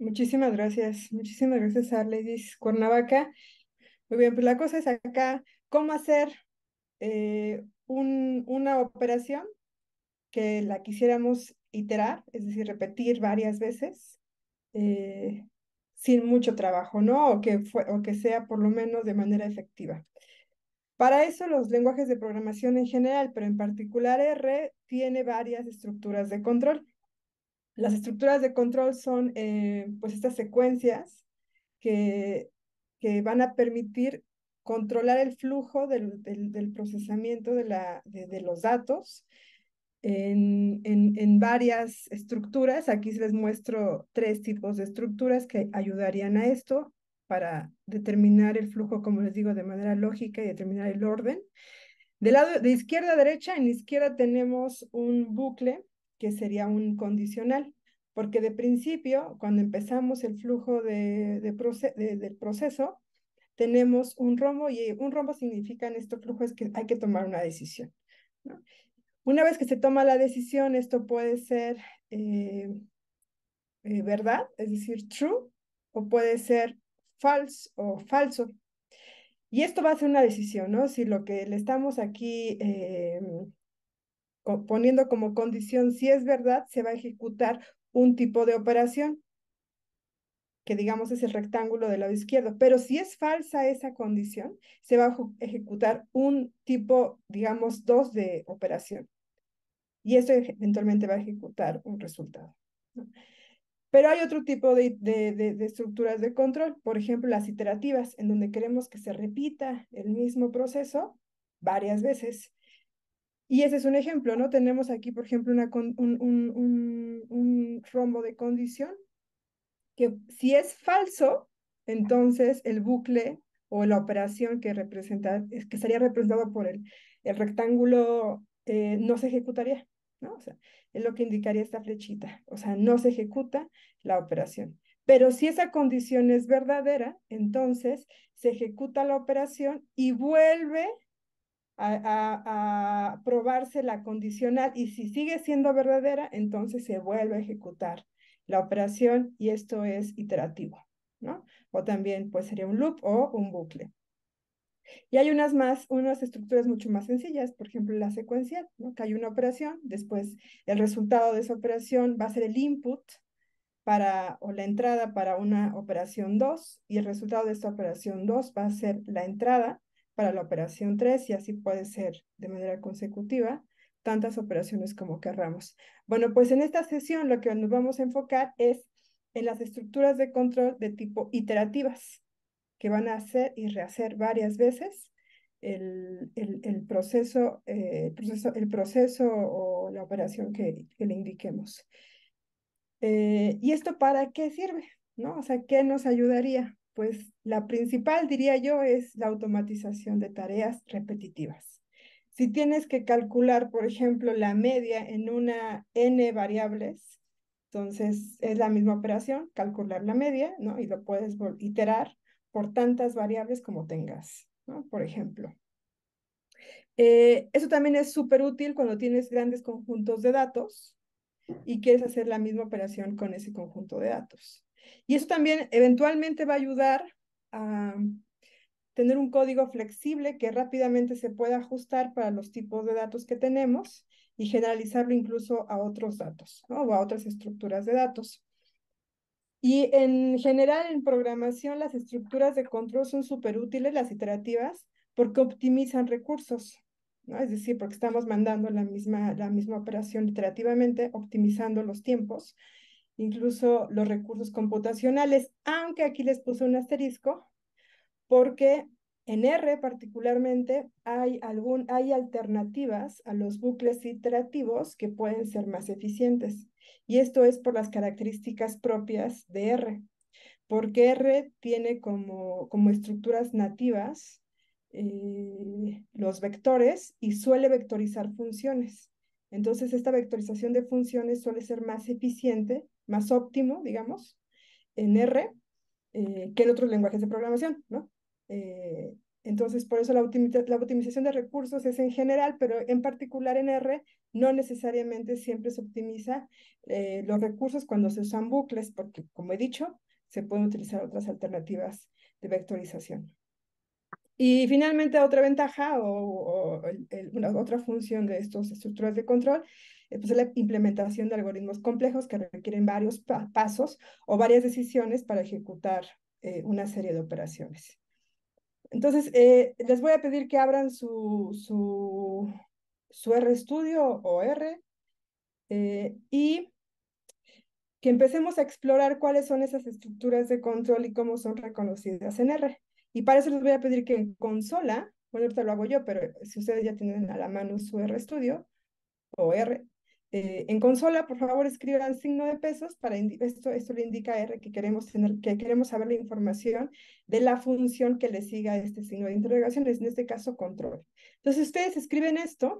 Muchísimas gracias, muchísimas gracias a Ladies Cuernavaca. Muy bien, pues la cosa es acá, ¿cómo hacer eh, una operación que la quisiéramos iterar, es decir, repetir varias veces eh, sin mucho trabajo, ¿no? O que, fue, o que sea por lo menos de manera efectiva. Para eso los lenguajes de programación en general, pero en particular R, tiene varias estructuras de control. Las estructuras de control son eh, pues estas secuencias que, que van a permitir controlar el flujo del, procesamiento de, la, de, los datos en, varias estructuras. Aquí les muestro tres tipos de estructuras que ayudarían a esto para determinar el flujo, como les digo, de manera lógica y determinar el orden. De, lado, de izquierda a derecha, en izquierda tenemos un bucle que sería un condicional, porque de principio, cuando empezamos el flujo de, del proceso, tenemos un rombo y un rombo significa en estos flujos es que hay que tomar una decisión. Una vez que se toma la decisión, esto puede ser eh, eh, verdad, es decir, true, o puede ser false o falso. Y esto va a ser una decisión, ¿no? Si lo que le estamos aquí eh, poniendo como condición si es verdad, se va a ejecutar un tipo de operación, que digamos es el rectángulo del lado izquierdo. Pero si es falsa esa condición, se va a ejecutar un tipo, digamos, dos de operación. Y esto eventualmente va a ejecutar un resultado. Pero hay otro tipo de, estructuras de control, por ejemplo, las iterativas, en donde queremos que se repita el mismo proceso varias veces y ese es un ejemplo, ¿no? Tenemos aquí, por ejemplo, un, rombo de condición que si es falso, entonces el bucle o la operación que, representa, que estaría representado por el, el rectángulo eh, no se ejecutaría, ¿no? O sea, es lo que indicaría esta flechita, o sea, no se ejecuta la operación. Pero si esa condición es verdadera, entonces se ejecuta la operación y vuelve a, probarse la condicional y si sigue siendo verdadera, entonces se vuelve a ejecutar la operación y esto es iterativo, ¿no? O también pues sería un loop o un bucle. Y hay unas más, unas estructuras mucho más sencillas, por ejemplo, la secuencial, ¿no? que hay una operación, después el resultado de esa operación va a ser el input para, o la entrada para una operación 2, y el resultado de esta operación 2 va a ser la entrada para la operación 3 y así puede ser de manera consecutiva tantas operaciones como querramos. Bueno, pues en esta sesión lo que nos vamos a enfocar es en las estructuras de control de tipo iterativas, que van a hacer y rehacer varias veces el, proceso, eh, el, proceso, el proceso o la operación que, le indiquemos. Eh, ¿Y esto para qué sirve? ¿No? O sea, ¿qué nos ayudaría? pues la principal, diría yo, es la automatización de tareas repetitivas. Si tienes que calcular, por ejemplo, la media en una n variables, entonces es la misma operación, calcular la media, ¿no? Y lo puedes iterar por tantas variables como tengas, ¿no? Por ejemplo. Eh, eso también es súper útil cuando tienes grandes conjuntos de datos y quieres hacer la misma operación con ese conjunto de datos. Y eso también eventualmente va a ayudar a tener un código flexible que rápidamente se pueda ajustar para los tipos de datos que tenemos y generalizarlo incluso a otros datos o a otras estructuras de datos. Y en general, en programación, las estructuras de control son súper útiles, las iterativas, porque optimizan recursos. ¿no? Es decir, porque estamos mandando la misma, la misma operación iterativamente, optimizando los tiempos incluso los recursos computacionales, aunque aquí les puse un asterisco, porque en R particularmente hay, algún, hay alternativas a los bucles iterativos que pueden ser más eficientes. Y esto es por las características propias de R, porque R tiene como, como estructuras nativas eh, los vectores y suele vectorizar funciones. Entonces, esta vectorización de funciones suele ser más eficiente más óptimo, digamos, en R eh, que en otros lenguajes de programación, ¿no? Eh, entonces, por eso la, optimización de recursos es en general, pero en particular en R no necesariamente siempre se optimiza eh, los recursos cuando se usan bucles, porque como he dicho, se pueden utilizar otras alternativas de vectorización. Y finalmente, otra ventaja o, otra función de estas estructuras de control es la implementación de algoritmos complejos que requieren varios pasos o varias decisiones para ejecutar eh, una serie de operaciones. Entonces, eh, les voy a pedir que abran su, su, su RStudio o R eh, y que empecemos a explorar cuáles son esas estructuras de control y cómo son reconocidas en R. Y para eso les voy a pedir que en consola, bueno, ahorita lo hago yo, pero si ustedes ya tienen a la mano su RStudio o R, eh, en consola, por favor, escriban signo de pesos. Para esto, esto le indica a R que queremos, tener, que queremos saber la información de la función que le siga este signo de interrogación, en este caso control. Entonces, ustedes escriben esto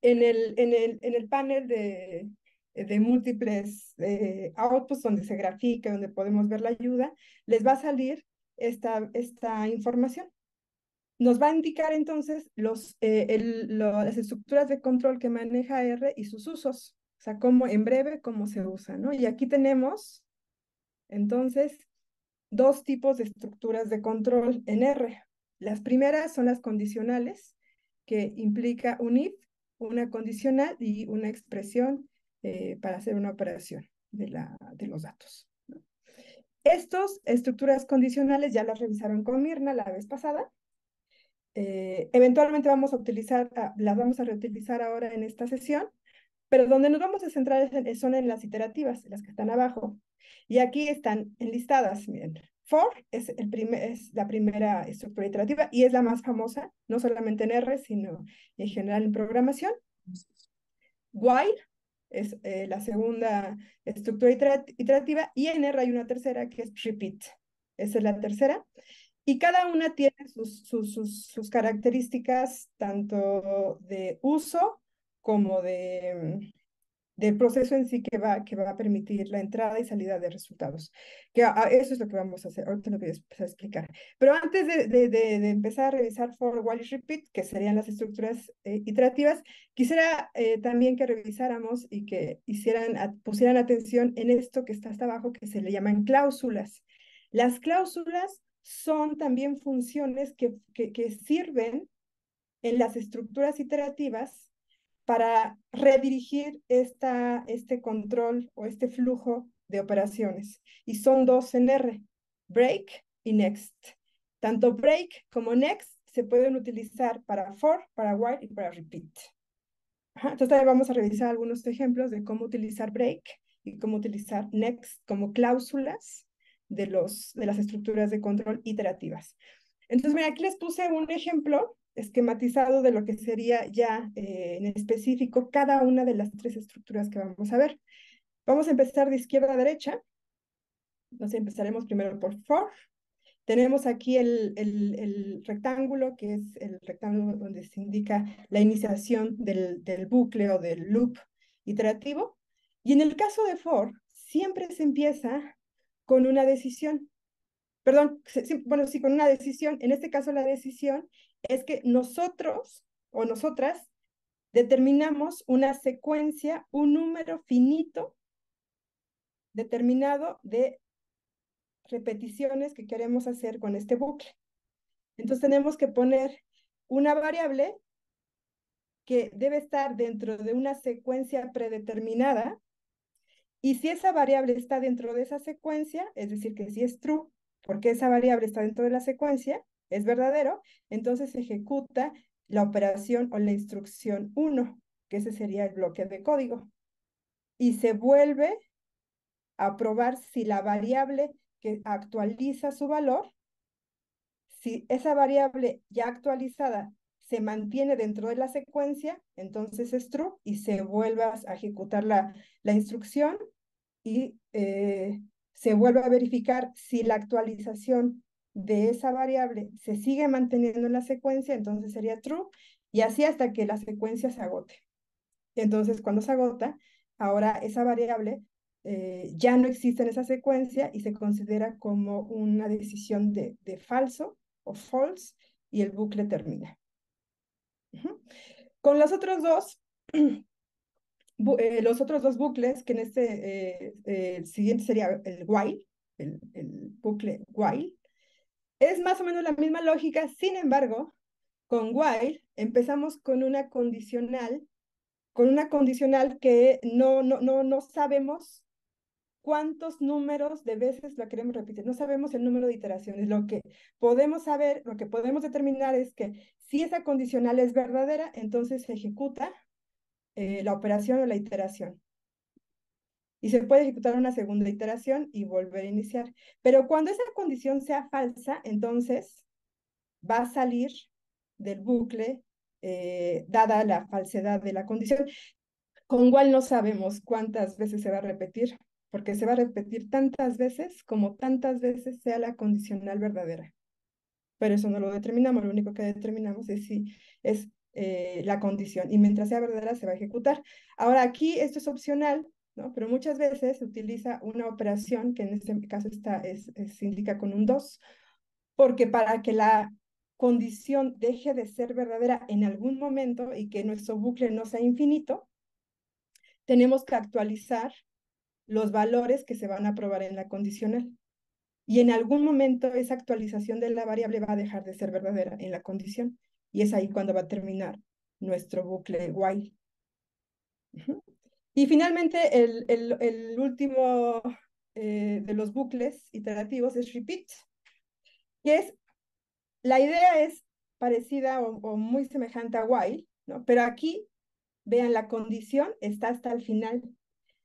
en el, en el, en el panel de, múltiples eh, outputs donde se grafica, donde podemos ver la ayuda, les va a salir esta, esta información. Nos va a indicar entonces los, eh, las estructuras de control que maneja R y sus usos, o sea, cómo en breve, cómo se usa, ¿no? Y aquí tenemos, entonces, dos tipos de estructuras de control en R. Las primeras son las condicionales, que implica un if, una condicional y una expresión eh, para hacer una operación de, la, de los datos. ¿no? Estas estructuras condicionales ya las revisaron con Mirna la vez pasada, eh, eventualmente vamos a utilizar, ah, las vamos a reutilizar ahora en esta sesión, pero donde nos vamos a centrar son en las iterativas, las que están abajo. Y aquí están enlistadas, For es, el primer, es la primera estructura iterativa y es la más famosa, no solamente en R, sino en general en programación. While es eh, la segunda estructura iterativa y en R hay una tercera que es repeat. Esa es la tercera. Y cada una tiene sus, sus, sus, características tanto de uso como de, del proceso en sí que va, que va a permitir la entrada y salida de resultados. Que ah, eso es lo que vamos a hacer, ahorita lo voy a explicar. Pero antes de, empezar a revisar for while Repeat, que serían las estructuras eh, iterativas, quisiera eh, también que revisáramos y que hicieran, pusieran atención en esto que está hasta abajo, que se le llaman cláusulas. Las cláusulas son también funciones que, sirven en las estructuras iterativas para redirigir este control o este flujo de operaciones. Y son dos en R, break y next. Tanto break como next se pueden utilizar para for, para while y para repeat. Entonces vamos a revisar algunos ejemplos de cómo utilizar break y cómo utilizar next como cláusulas de, los, de las estructuras de control iterativas. Entonces, mira, aquí les puse un ejemplo esquematizado de lo que sería ya eh, en específico cada una de las tres estructuras que vamos a ver. Vamos a empezar de izquierda a derecha. Entonces empezaremos primero por for. Tenemos aquí el, el, rectángulo, que es el rectángulo donde se indica la iniciación del, del bucle o del loop iterativo. Y en el caso de for, siempre se empieza con una decisión. Perdón, bueno, sí, con una decisión. En este caso, la decisión es que nosotros o nosotras determinamos una secuencia, un número finito determinado de repeticiones que queremos hacer con este bucle. Entonces tenemos que poner una variable que debe estar dentro de una secuencia predeterminada y si esa variable está dentro de esa secuencia, es decir, que si es true, porque esa variable está dentro de la secuencia, es verdadero, entonces se ejecuta la operación o la instrucción 1, que ese sería el bloque de código. Y se vuelve a probar si la variable que actualiza su valor, si esa variable ya actualizada se mantiene dentro de la secuencia, entonces es true y se vuelve a ejecutar la, la instrucción y eh, se vuelve a verificar si la actualización de esa variable se sigue manteniendo en la secuencia, entonces sería true y así hasta que la secuencia se agote. Entonces, cuando se agota, ahora esa variable eh, ya no existe en esa secuencia y se considera como una decisión de, de falso o false y el bucle termina. Con los otros dos, eh, los otros dos bucles, que en este, eh, eh, siguiente sería el while, el, el, bucle while, es más o menos la misma lógica, sin embargo, con while empezamos con una condicional, con una condicional que no, no, no, no sabemos cuántos números de veces la queremos repetir. No sabemos el número de iteraciones. Lo que podemos saber, lo que podemos determinar es que si esa condicional es verdadera, entonces se ejecuta eh, la operación o la iteración. Y se puede ejecutar una segunda iteración y volver a iniciar. Pero cuando esa condición sea falsa, entonces va a salir del bucle eh, dada la falsedad de la condición, con cual no sabemos cuántas veces se va a repetir porque se va a repetir tantas veces como tantas veces sea la condicional verdadera. Pero eso no lo determinamos, lo único que determinamos es si es eh, la condición y mientras sea verdadera se va a ejecutar. Ahora aquí esto es opcional, ¿no? Pero muchas veces se utiliza una operación que en este caso está, es, se indica con un 2, porque para que la condición deje de ser verdadera en algún momento y que nuestro bucle no sea infinito, tenemos que actualizar los valores que se van a probar en la condicional. Y en algún momento esa actualización de la variable va a dejar de ser verdadera en la condición. Y es ahí cuando va a terminar nuestro bucle while. Y finalmente, el, el, último eh, de los bucles iterativos es repeat, que es, la idea es parecida o, o muy semejante a while, ¿no? pero aquí, vean, la condición está hasta el final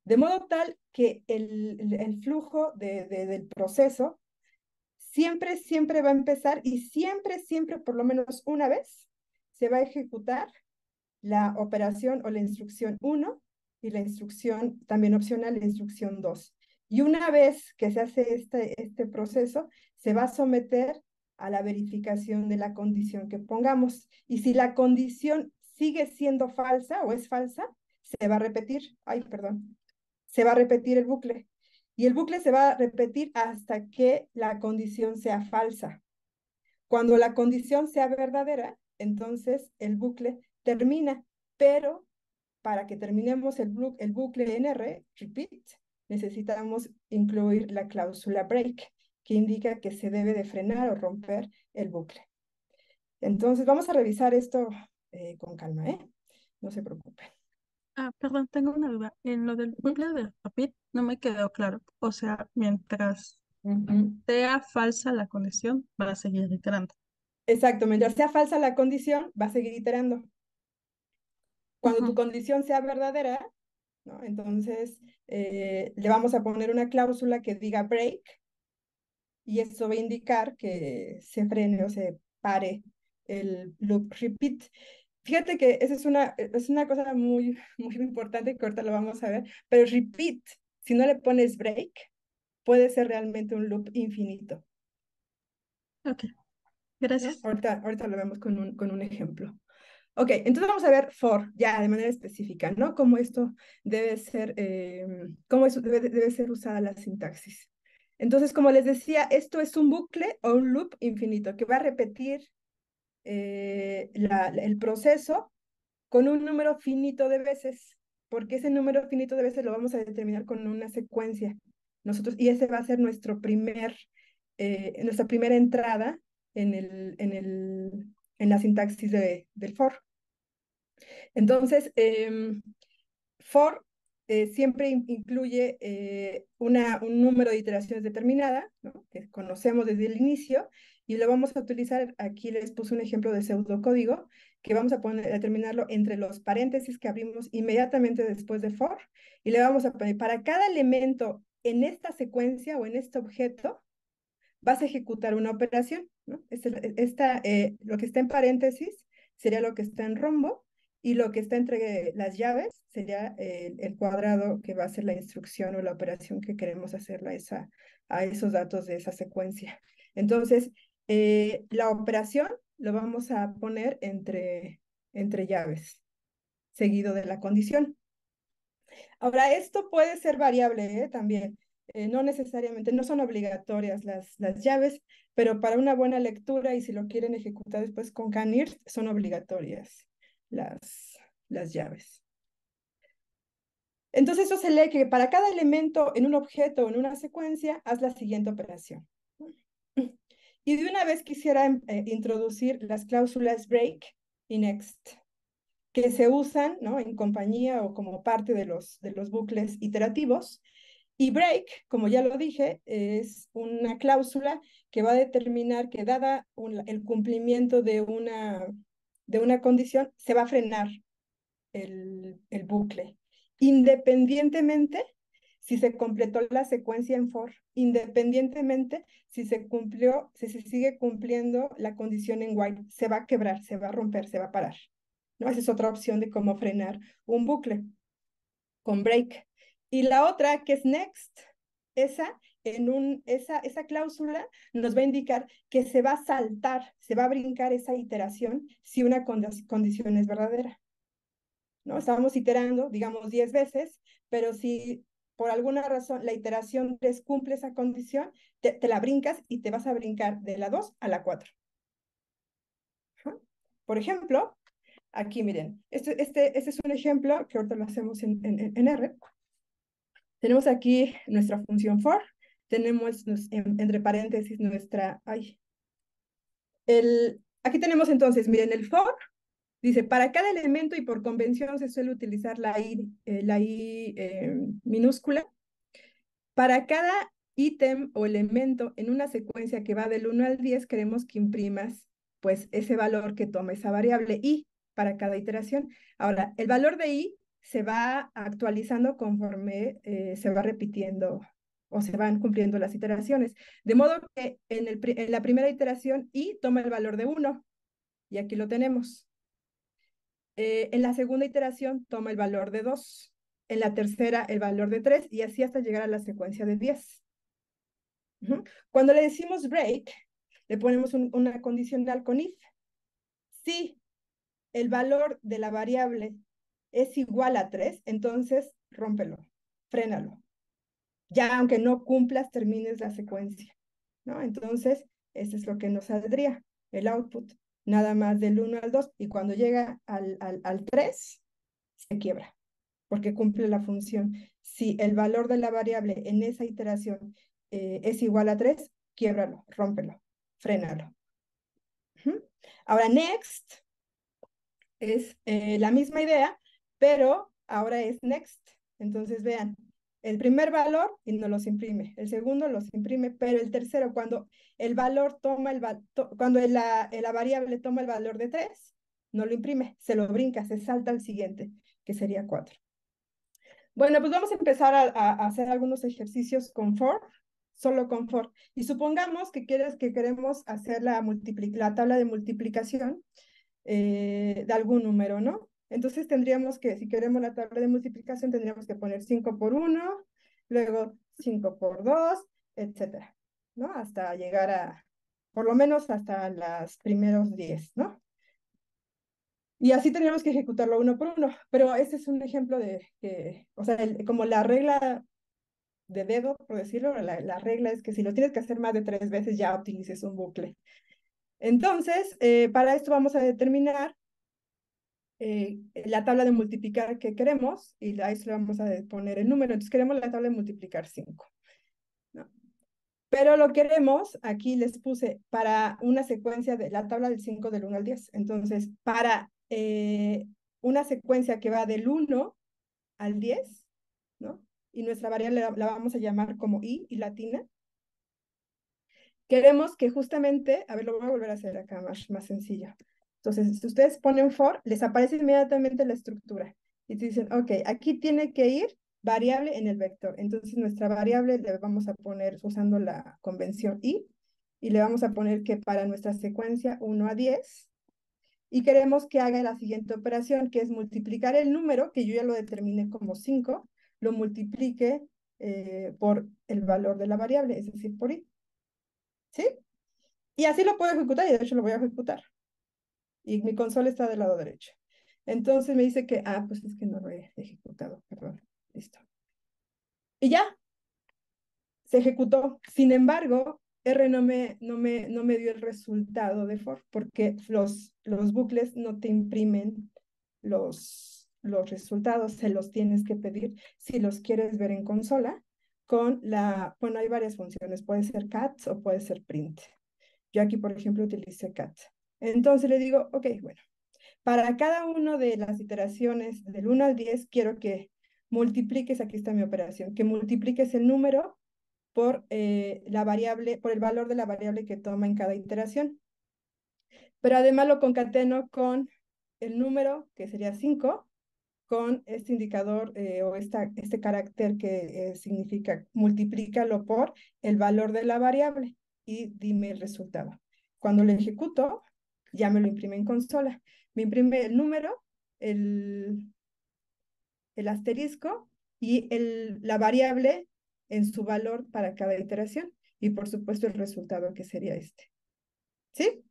de modo tal que el, flujo del proceso siempre, siempre va a empezar y siempre, siempre, por lo menos una vez, se va a ejecutar la operación o la instrucción 1 y la instrucción, también opcional, la instrucción 2. Y una vez que se hace este, este proceso, se va a someter a la verificación de la condición que pongamos. Y si la condición sigue siendo falsa o es falsa, se va a repetir, ay, perdón, se va a repetir el bucle. Y el bucle se va a repetir hasta que la condición sea falsa. Cuando la condición sea verdadera, entonces el bucle termina, pero para que terminemos el, el bucle NR, repeat, necesitamos incluir la cláusula break, que indica que se debe de frenar o romper el bucle. Entonces, vamos a revisar esto eh, con calma, ¿eh? No se preocupen. Ah, perdón, tengo una duda. En lo del bucle de repeat, no me quedó claro. O sea, mientras sea falsa la condición, va a seguir iterando. Exacto, mientras sea falsa la condición, va a seguir iterando. Cuando tu condición sea verdadera, ¿no? Entonces, eh, le vamos a poner una cláusula que diga break y eso va a indicar que se frene o se pare el loop repeat. Fíjate que esa es una, e, es una cosa muy, muy importante que ahorita lo vamos a ver, pero repeat, si no le pones break, puede ser realmente un loop infinito. Ok, gracias. Ahorita, lo vemos con un, con un ejemplo. Ok, entonces vamos a ver for ya de manera específica, ¿no? Cómo esto debe ser, eh, cómo debe, debe ser usada la sintaxis. Entonces, como les decía, esto es un bucle o un loop infinito que va a repetir eh, el proceso con un número finito de veces, porque ese número finito de veces lo vamos a determinar con una secuencia. Nosotros, y ese va a ser nuestro primer, eh, nuestra primera entrada en, el, en, el, en la sintaxis de, del for. Entonces, em, for eh, siempre incluye una, un número de iteraciones determinada, que conocemos desde el inicio, y lo vamos a utilizar, aquí les puse un ejemplo de pseudocódigo, que vamos a, poner, a terminarlo entre los paréntesis que abrimos inmediatamente después de for, y le vamos a poner, para cada elemento en esta secuencia o en este objeto, vas a ejecutar una operación, ¿no? Eh, lo que está en paréntesis sería lo que está en rombo, y lo que está entre las llaves sería el, eh, el, cuadrado que va a ser la instrucción o la operación que queremos hacerla esa, a esos datos de esa secuencia. Entonces, eh, la operación lo vamos a poner entre, entre llaves, seguido de la condición. Ahora, esto puede ser variable ¿eh? también. Eh, no necesariamente, no son obligatorias las, las llaves, pero para una buena lectura y si lo quieren ejecutar después con Canir, son obligatorias las, las llaves. Entonces eso se lee que para cada elemento en un objeto o en una secuencia, haz la siguiente operación. Y de una vez quisiera eh, introducir las cláusulas break y next, que se usan ¿no? en compañía o como parte de los, de los bucles iterativos. Y break, como ya lo dije, es una cláusula que va a determinar que dada el cumplimiento de una, de una condición, se va a frenar el, el bucle, independientemente si se completó la secuencia en for, independientemente si se cumplió, si se sigue cumpliendo la condición en while, se va a quebrar, se va a romper, se va a parar. ¿no? Esa es otra opción de cómo frenar un bucle con break. Y la otra, que es next, esa, en un, esa, esa cláusula nos va a indicar que se va a saltar, se va a brincar esa iteración si una condición es verdadera. ¿no? Estábamos iterando, digamos, 10 veces, pero si por alguna razón la iteración 3 cumple esa condición, te, la brincas y te vas a brincar de la 2 a la 4. Por ejemplo, aquí miren, este, este, este, es un ejemplo que ahorita lo hacemos en, R. Tenemos aquí nuestra función for, tenemos entre paréntesis nuestra... Ay, el, aquí tenemos entonces, miren, el for Dice, para cada elemento y por convención se suele utilizar la I, eh, la eh, minúscula. Para cada ítem o elemento en una secuencia que va del 1 al 10, queremos que imprimas pues ese valor que toma esa variable I para cada iteración. Ahora, el valor de I se va actualizando conforme eh, se va repitiendo o se van cumpliendo las iteraciones. De modo que en, el, en la primera iteración I toma el valor de 1 y aquí lo tenemos. Eh, en la segunda iteración toma el valor de 2, en la tercera el valor de 3 y así hasta llegar a la secuencia de 10. Cuando le decimos break, le ponemos una condicional con if. Si el valor de la variable es igual a 3, entonces rómpelo, frénalo. Ya aunque no cumplas, termines la secuencia. ¿no? Entonces, eso es lo que nos saldría, el output nada más del 1 al 2 y cuando llega al, 3 se quiebra porque cumple la función. Si el valor de la variable en esa iteración eh, es igual a 3, quiebralo, rómpelo, frénalo. Ahora, next es eh, la misma idea, pero ahora es next. Entonces, vean, el primer valor y no los imprime, el segundo los imprime, pero el tercero, cuando el valor toma el cuando la, variable toma el valor de 3, no lo imprime, se lo brinca, se salta al siguiente, que sería 4. Bueno, pues vamos a empezar a, hacer algunos ejercicios con for, solo con for. Y supongamos que queremos hacer la, tabla de multiplicación eh, de algún número, ¿no? Entonces tendríamos que, si queremos la tabla de multiplicación, tendríamos que poner 5 por 1, luego 5 por 2, etcétera, ¿no? Hasta llegar a, por lo menos hasta las primeros 10, ¿no? Y así tendríamos que ejecutarlo uno por uno, pero este es un ejemplo de que, o sea, como la regla de dedo, por decirlo, la, regla es que si lo tienes que hacer más de tres veces ya utilices un bucle. Entonces, eh, para esto vamos a determinar eh, la tabla de multiplicar que queremos y ahí se vamos a poner el número. Entonces queremos la tabla de multiplicar 5. Pero lo queremos, aquí les puse para una secuencia de la tabla del 5 del 1 al 10. Entonces, para eh, una secuencia que va del 1 al 10, ¿no? Y nuestra variable la, vamos a llamar como i y latina. Queremos que justamente, a ver, lo voy a volver a hacer acá más, más sencillo. Entonces, si ustedes ponen for, les aparece inmediatamente la estructura. Y te dicen, ok, aquí tiene que ir variable en el vector. Entonces, nuestra variable le vamos a poner usando la convención i, y le vamos a poner que para nuestra secuencia 1 a 10, y queremos que haga la siguiente operación, que es multiplicar el número, que yo ya lo determiné como 5, lo multiplique eh, por el valor de la variable, es decir, por i. ¿Sí? Y así lo puedo ejecutar, y de hecho lo voy a ejecutar y mi consola está del lado derecho. Entonces me dice que, ah, pues es que no lo he ejecutado, perdón, listo. Y ya, se ejecutó. Sin embargo, R no me, no me, no me dio el resultado de for porque los, los bucles no te imprimen los, los resultados, se los tienes que pedir si los quieres ver en consola con la, bueno, hay varias funciones, puede ser cat o puede ser print. Yo aquí, por ejemplo, utilicé cat. Entonces le digo, ok, bueno, para cada una de las iteraciones del 1 al 10, quiero que multipliques, aquí está mi operación, que multipliques el número por, eh, la variable, por el valor de la variable que toma en cada iteración. Pero además lo concateno con el número, que sería 5, con este indicador eh, o esta, este carácter que eh, significa multiplícalo por el valor de la variable y dime el resultado. Cuando lo ejecuto, ya me lo imprime en consola. Me imprime el número, el, el asterisco y el, la variable en su valor para cada iteración y por supuesto el resultado que sería este. ¿Sí?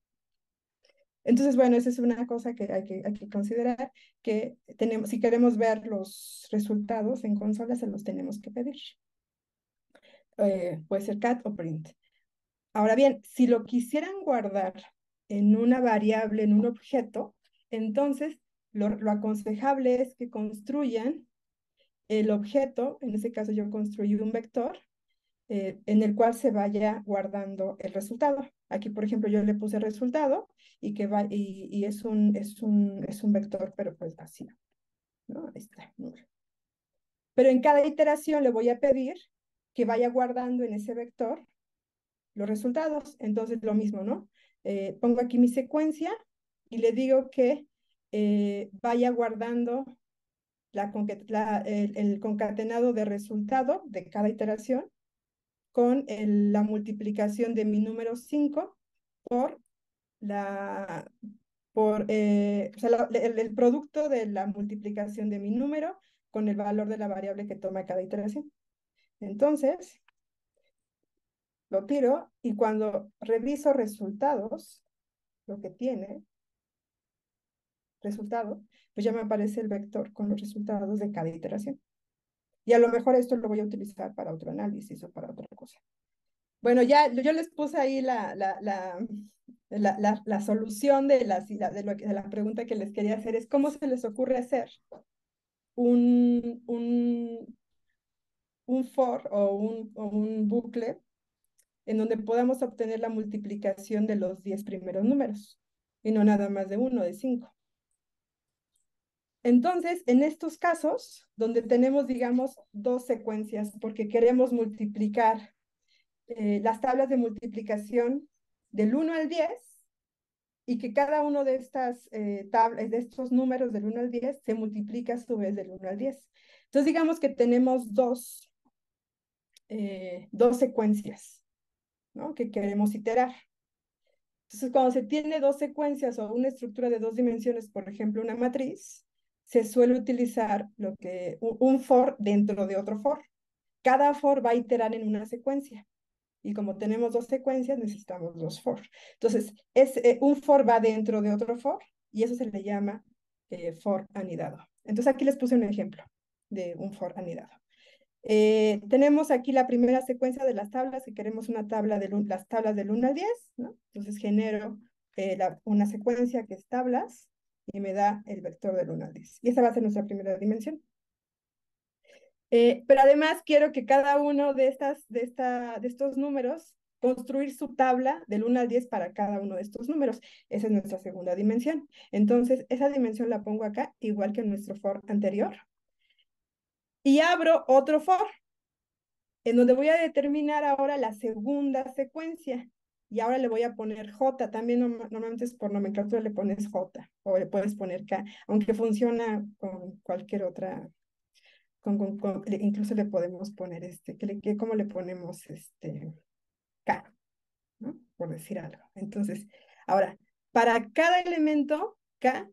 Entonces, bueno, esa es una cosa que hay que, considerar, que tenemos, si queremos ver los resultados en consola, se los tenemos que pedir. Eh, puede ser cat o print. Ahora bien, si lo quisieran guardar en una variable, en un objeto, entonces lo, lo aconsejable es que construyan el objeto, en ese caso yo construí un vector, eh, en el cual se vaya guardando el resultado. Aquí, por ejemplo, yo le puse resultado y, que va, y, es, un, es, un, es un vector, pero pues así. ¿no? está, Pero en cada iteración le voy a pedir que vaya guardando en ese vector los resultados. Entonces, lo mismo, ¿no? Eh, pongo aquí mi secuencia y le digo que eh, vaya guardando la, el, concatenado de resultado de cada iteración con la multiplicación de mi número 5 por la por eh, el, el, producto de la multiplicación de mi número con el valor de la variable que toma cada iteración. Entonces, lo tiro y cuando reviso resultados, lo que tiene, resultado, pues ya me aparece el vector con los resultados de cada iteración. Y a lo mejor esto lo voy a utilizar para otro análisis o para otra cosa. Bueno, ya yo les puse ahí la, la, la, la, la solución de, las, de, lo, de, la pregunta que les quería hacer, es cómo se les ocurre hacer un, un, un for o un, o un bucle en donde podamos obtener la multiplicación de los 10 primeros números y no nada más de 1, de 5. Entonces, en estos casos, donde tenemos, digamos, dos secuencias, porque queremos multiplicar eh, las tablas de multiplicación del 1 al 10, y que cada uno de, estas, eh, tablas, de estos números del 1 al 10 se multiplica a su vez del 1 al 10. Entonces, digamos que tenemos dos, eh, dos secuencias. ¿no? que queremos iterar. Entonces, cuando se tiene dos secuencias o una estructura de dos dimensiones, por ejemplo, una matriz, se suele utilizar lo que, un for dentro de otro for. Cada for va a iterar en una secuencia. Y como tenemos dos secuencias, necesitamos dos for. Entonces, es, eh, un for va dentro de otro for y eso se le llama eh, for anidado. Entonces, aquí les puse un ejemplo de un for anidado. Eh, tenemos aquí la primera secuencia de las tablas, que queremos una tabla de las tablas del 1 al 10, ¿no? Entonces genero eh, una secuencia que es tablas y me da el vector del 1 al 10. Y esa va a ser nuestra primera dimensión. Eh, pero además quiero que cada uno de, estas, de, de estos números construir su tabla del 1 al 10 para cada uno de estos números. Esa es nuestra segunda dimensión. Entonces, esa dimensión la pongo acá, igual que en nuestro for anterior y abro otro for, en donde voy a determinar ahora la segunda secuencia. Y ahora le voy a poner J, también normalmente por nomenclatura le pones J o le puedes poner K, aunque funciona con cualquier otra, con, incluso le podemos poner este, que, ¿cómo le ponemos este K? ¿no? Por decir algo. Entonces, ahora, para cada elemento K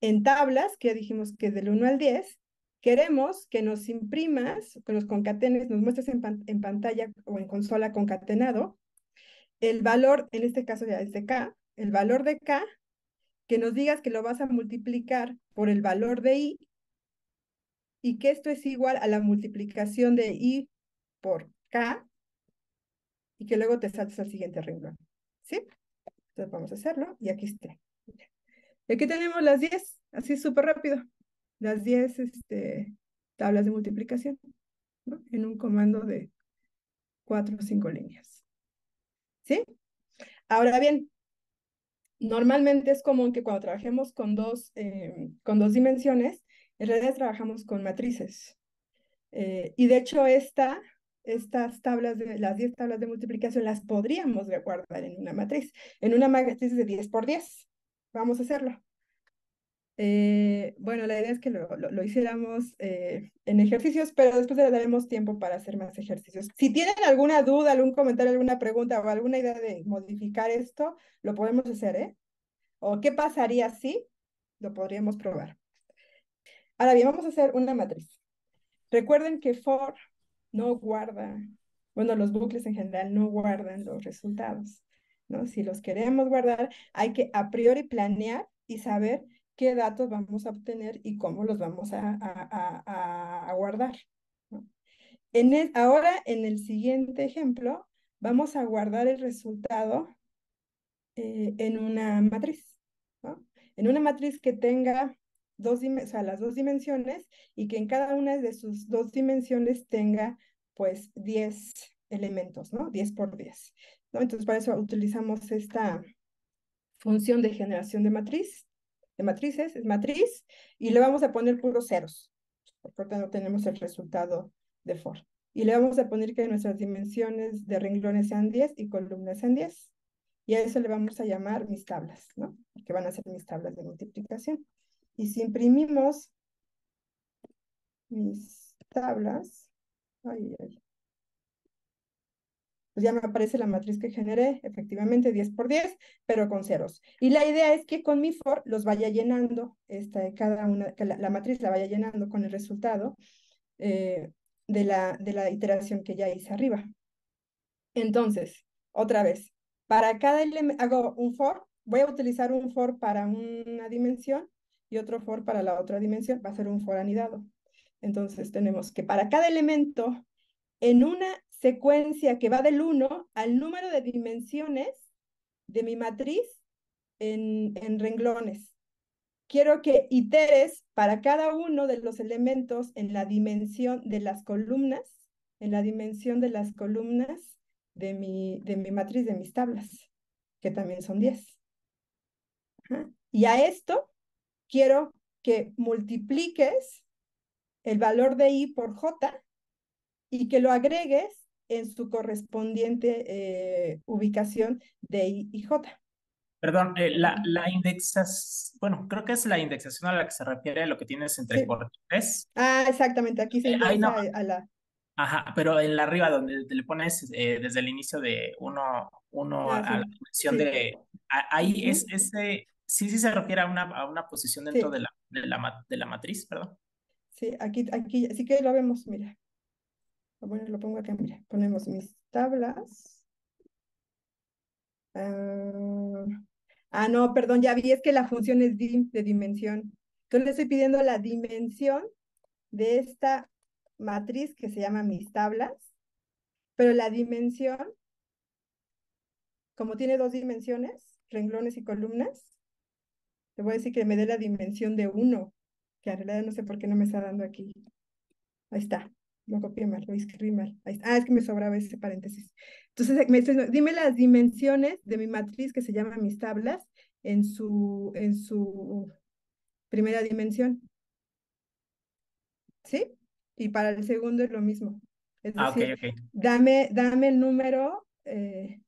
en tablas, que ya dijimos que del 1 al 10, Queremos que nos imprimas, que nos concatenes, nos muestres en, pantalla o en consola concatenado el valor, en este caso ya es de K, el valor de K, que nos digas que lo vas a multiplicar por el valor de I y que esto es igual a la multiplicación de I por K y que luego te saltes al siguiente renglón. ¿Sí? Entonces vamos a hacerlo y aquí está. Y aquí tenemos las 10, así súper rápido las 10 este, tablas de multiplicación en un comando de cuatro o cinco líneas. ¿Sí? Ahora bien, normalmente es común que cuando trabajemos con dos, eh, con dos dimensiones, en realidad trabajamos con matrices. Eh, y de hecho, esta, estas tablas, de, las 10 tablas de multiplicación las podríamos guardar en una matriz, en una matriz de 10 por 10. Vamos a hacerlo. Eh, bueno, la idea es que lo, hiciéramos eh, en ejercicios, pero después le daremos tiempo para hacer más ejercicios. Si tienen alguna duda, algún comentario, alguna pregunta o alguna idea de modificar esto, lo podemos hacer, ¿eh? ¿O qué pasaría si? Lo podríamos probar. Ahora bien, vamos a hacer una matriz. Recuerden que for no guarda, bueno, los bucles en general no guardan los resultados, ¿no? Si los queremos guardar, hay que a priori planear y saber qué datos vamos a obtener y cómo los vamos a, guardar. E, ahora, en el siguiente ejemplo, vamos a guardar el resultado eh, en una matriz. En una matriz que tenga dos, o las dos dimensiones y que en cada una de sus dos dimensiones tenga pues 10 elementos, ¿no? 10 por 10. Entonces, para eso utilizamos esta función de generación de matriz de matrices, es matriz, y le vamos a poner puros ceros, porque no tenemos el resultado de for. Y le vamos a poner que nuestras dimensiones de renglones sean 10 y columnas sean 10. Y a eso le vamos a llamar mis tablas, ¿no? Que van a ser mis tablas de multiplicación. Y si imprimimos mis tablas, ay, ay, pues ya me aparece la matriz que generé, efectivamente 10 por 10, pero con ceros. Y la idea es que con mi for los vaya llenando, esta, cada una, la, matriz la vaya llenando con el resultado eh, de, la, de la iteración que ya hice arriba. Entonces, otra vez, para cada elemento, hago un for, voy a utilizar un for para una dimensión y otro for para la otra dimensión, va a ser un for anidado. Entonces tenemos que para cada elemento en una secuencia que va del 1 al número de dimensiones de mi matriz en, renglones. Quiero que iteres para cada uno de los elementos en la dimensión de las columnas, en la dimensión de las columnas de mi, de mi matriz, de mis tablas, que también son 10. Y a esto quiero que multipliques el valor de i por j y que lo agregues en su correspondiente eh, ubicación de I y J. Perdón, eh, la, la indexación, bueno, creo que es la indexación a la que se refiere lo que tienes entre sí. Ah, exactamente, aquí se eh, refiere a, la... Ajá, pero en la arriba donde te le pones desde el inicio de uno, uno ah, a, la dimensión de... ahí es ese, sí, sí se refiere a una, a una posición dentro de, la, de, la, de la matriz, perdón. Sí, aquí, aquí, sí que lo vemos, mira. Bueno, lo pongo acá, mira, ponemos mis tablas. Ah, ah, no, perdón, ya vi, es que la función es de dimensión. Entonces le estoy pidiendo la dimensión de esta matriz que se llama mis tablas, pero la dimensión, como tiene dos dimensiones, renglones y columnas, le voy a decir que me dé la dimensión de uno, que en realidad no sé por qué no me está dando aquí. Ahí está lo copié mal, lo escribí mal. Ah, es que me sobraba ese paréntesis. Entonces, dime las dimensiones de mi matriz que se llama mis tablas en su, en su primera dimensión. ¿Sí? Y para el segundo es lo mismo. ah, Dame, dame el número, eh,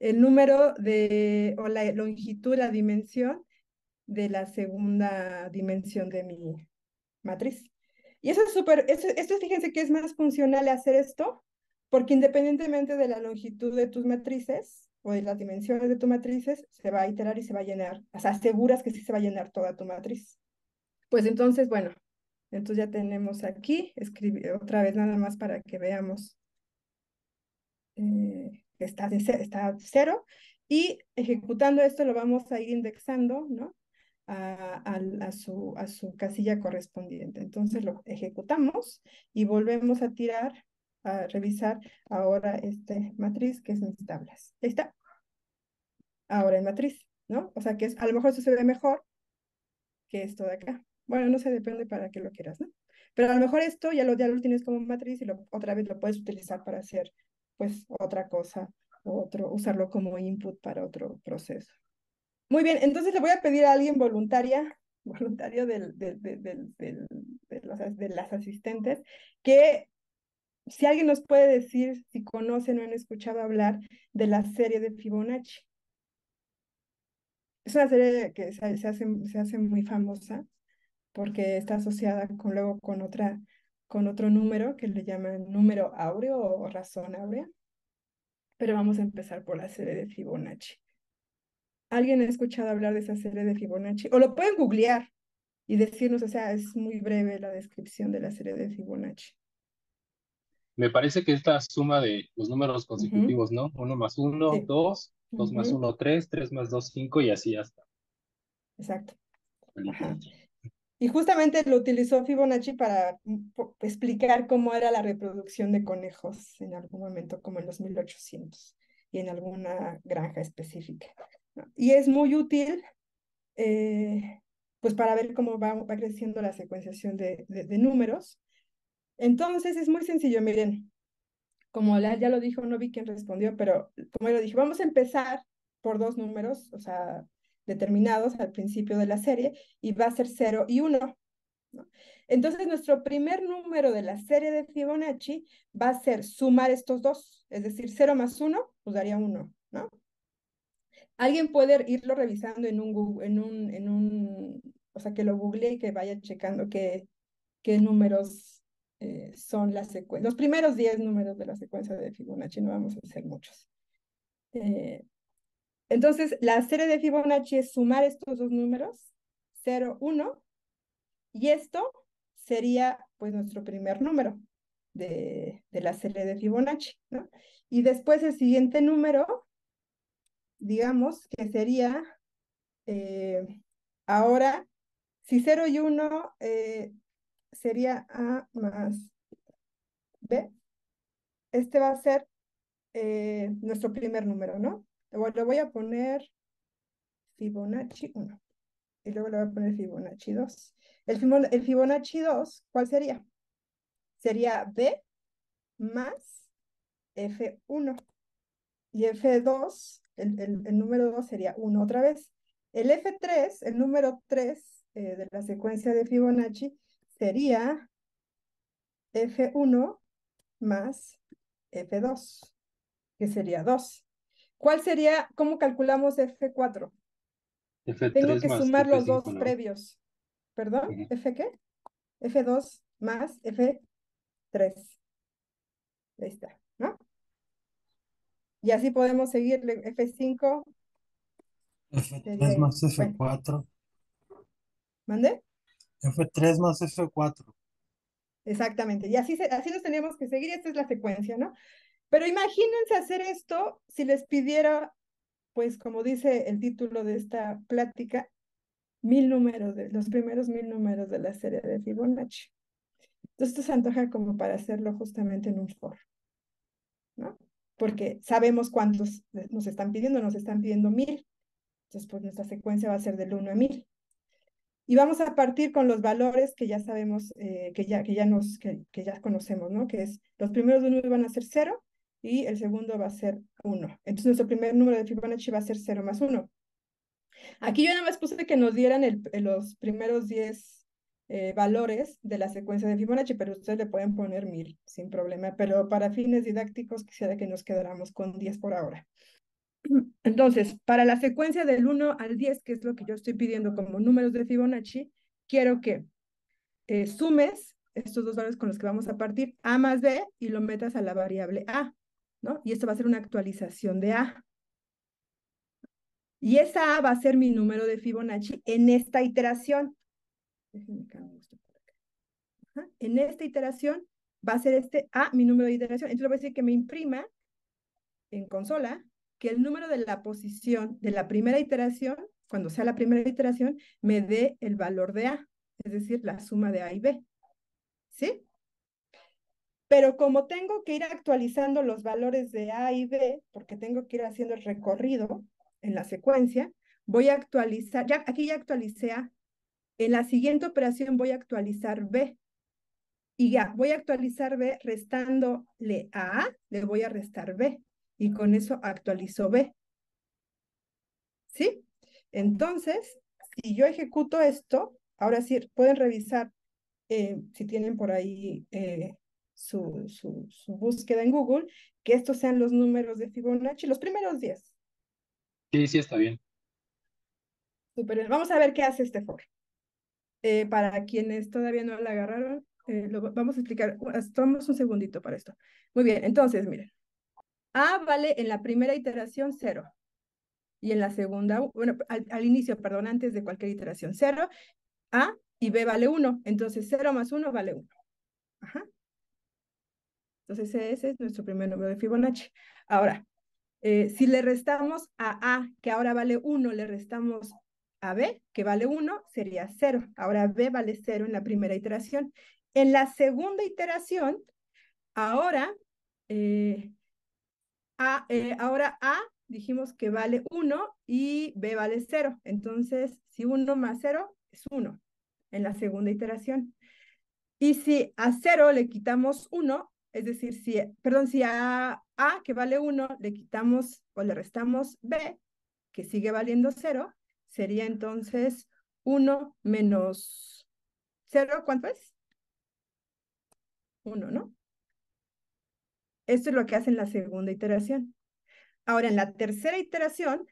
el número de, o la longitud, la dimensión de la segunda dimensión de mi matriz. Y eso es súper, esto, fíjense que es más funcional hacer esto, porque independientemente de la longitud de tus matrices o de las dimensiones de tus matrices, se va a iterar y se va a llenar. O sea, aseguras que sí se va a llenar toda tu matriz. Pues entonces, bueno, entonces ya tenemos aquí, escribí otra vez nada más para que veamos. Eh, está, está cero. Y ejecutando esto lo vamos a ir indexando, ¿no? a, su, casilla correspondiente. Entonces lo ejecutamos y volvemos a tirar, a revisar ahora este matriz que es mis tablas. Ahí está. Ahora en matriz, ¿no? O sea que a lo mejor eso se ve mejor que esto de acá. Bueno, no se depende para qué lo quieras, ¿no? Pero a lo mejor esto ya lo, ya lo tienes como matriz y otra vez lo puedes utilizar para hacer pues otra cosa, otro, usarlo como input para otro proceso. Muy bien, entonces le voy a pedir a alguien voluntaria, voluntario de, las asistentes, que si alguien nos puede decir si conocen o han escuchado hablar de la serie de Fibonacci. Es una serie que se, hace, muy famosa porque está asociada luego con, con otro número que le llaman número áureo o razón áurea. Pero vamos a empezar por la serie de Fibonacci alguien ha escuchado hablar de esa serie de Fibonacci, o lo pueden googlear y decirnos, o sea, es muy breve la descripción de la serie de Fibonacci. Me parece que esta suma de los números consecutivos, ¿no? Uno más uno, dos, dos más uno, tres, tres más dos, cinco, y así hasta. Exacto. Y justamente lo utilizó Fibonacci para mm, explicar cómo era la reproducción de conejos en algún momento, como en los 1800, y en alguna granja específica. Y es muy útil eh, pues para ver cómo va, va creciendo la secuenciación de, números. Entonces es muy sencillo, miren, como ya lo dijo, no vi quién respondió, pero como lo dije, vamos a empezar por dos números, o sea, determinados al principio de la serie, y va a ser 0 y 1. Entonces, nuestro primer número de la serie de Fibonacci va a ser sumar estos dos, es decir, 0 más 1 pues daría 1, ¿no? Alguien puede irlo revisando en un, en un, en un o sea, que lo google y que vaya checando qué, qué números eh, son las secuencias, los primeros 10 números de la secuencia de Fibonacci, no vamos a hacer muchos. Eh, entonces, la serie de Fibonacci es sumar estos dos números, 0, 1, y esto sería pues nuestro primer número de, de la serie de Fibonacci, ¿no? Y después el siguiente número digamos, que sería eh, ahora, si 0 y 1 eh, sería A más B, este va a ser eh, nuestro primer número, ¿no? Le voy a poner Fibonacci 1 y luego le voy a poner Fibonacci 2. el Fibonacci 2, ¿cuál sería? Sería B más F1. Y F2 el, número 2 sería 1 otra vez. El F3, el número 3 eh, de la secuencia de Fibonacci, sería F1 más F2, que sería 2. ¿Cuál sería, cómo calculamos F4? F3 Tengo que sumar los dos previos. ¿Perdón? ¿F qué? F2 más F3. Ahí está. Y así podemos seguir F5. F3 este, más F4. ¿Mande? F3 más F4. Exactamente. Y así, así nos tenemos que seguir. Esta es la secuencia, ¿no? Pero imagínense hacer esto si les pidiera, pues como dice el título de esta plática, mil números, de, los primeros mil números de la serie de Fibonacci. Entonces, esto se antoja como para hacerlo justamente en un for, ¿no? porque sabemos cuántos eh, nos están pidiendo, nos están pidiendo mil. Entonces, pues nuestra secuencia va a ser del 1 a 1000. Y vamos a partir con los valores que ya sabemos, eh, que, ya, que, ya nos, que, ya conocemos, ¿no? Que es, los primeros números van a ser 0 y el segundo va a ser 1. Entonces, nuestro primer número de Fibonacci va a ser 0 más 1. Aquí yo nada más puse que nos dieran los primeros 10 eh, valores de la secuencia de Fibonacci, pero ustedes le pueden poner mil sin problema, pero para fines didácticos quisiera que nos quedáramos con 10 por ahora. Entonces, para la secuencia del 1 al 10, que es lo que yo estoy pidiendo como números de Fibonacci, quiero que eh, sumes estos dos valores con los que vamos a partir, A más B, y lo metas a la variable A, ¿no? Y esto va a ser una actualización de A. Y esa A va a ser mi número de Fibonacci en esta iteración. En esta iteración va a ser este A ah, mi número de iteración. Entonces le voy a decir que me imprima en consola que el número de la posición de la primera iteración, cuando sea la primera iteración, me dé el valor de A, es decir, la suma de A y B. ¿Sí? Pero como tengo que ir actualizando los valores de A y B, porque tengo que ir haciendo el recorrido en la secuencia, voy a actualizar, ya, aquí ya actualicé A, en la siguiente operación voy a actualizar B. Y ya, voy a actualizar B restándole a A, le voy a restar B. Y con eso actualizo B. ¿Sí? Entonces, si yo ejecuto esto, ahora sí, pueden revisar eh, si tienen por ahí eh, su, su, búsqueda en Google, que estos sean los números de Fibonacci, los primeros 10. Sí, sí, está bien. Super, vamos a ver qué hace este for. Eh, para quienes todavía no la agarraron, eh, lo vamos a explicar. tomamos un segundito para esto. Muy bien, entonces, miren. A vale en la primera iteración 0. Y en la segunda, bueno, al, inicio, perdón, antes de cualquier iteración 0, A y B vale 1. Entonces 0 más 1 vale 1. Ajá. Entonces ese es nuestro primer número de Fibonacci. Ahora, eh, si le restamos a A, que ahora vale 1, le restamos a, B, que vale 1, sería 0. Ahora B vale 0 en la primera iteración. En la segunda iteración, ahora, eh, a, eh, ahora A dijimos que vale 1 y B vale 0. Entonces, si 1 más 0 es 1 en la segunda iteración. Y si a 0 le quitamos 1, es decir, si, perdón, si a A, que vale 1, le quitamos o le restamos B, que sigue valiendo 0, sería entonces 1 menos 0, ¿cuánto es? 1, ¿no? Esto es lo que hace en la segunda iteración. Ahora, en la tercera iteración,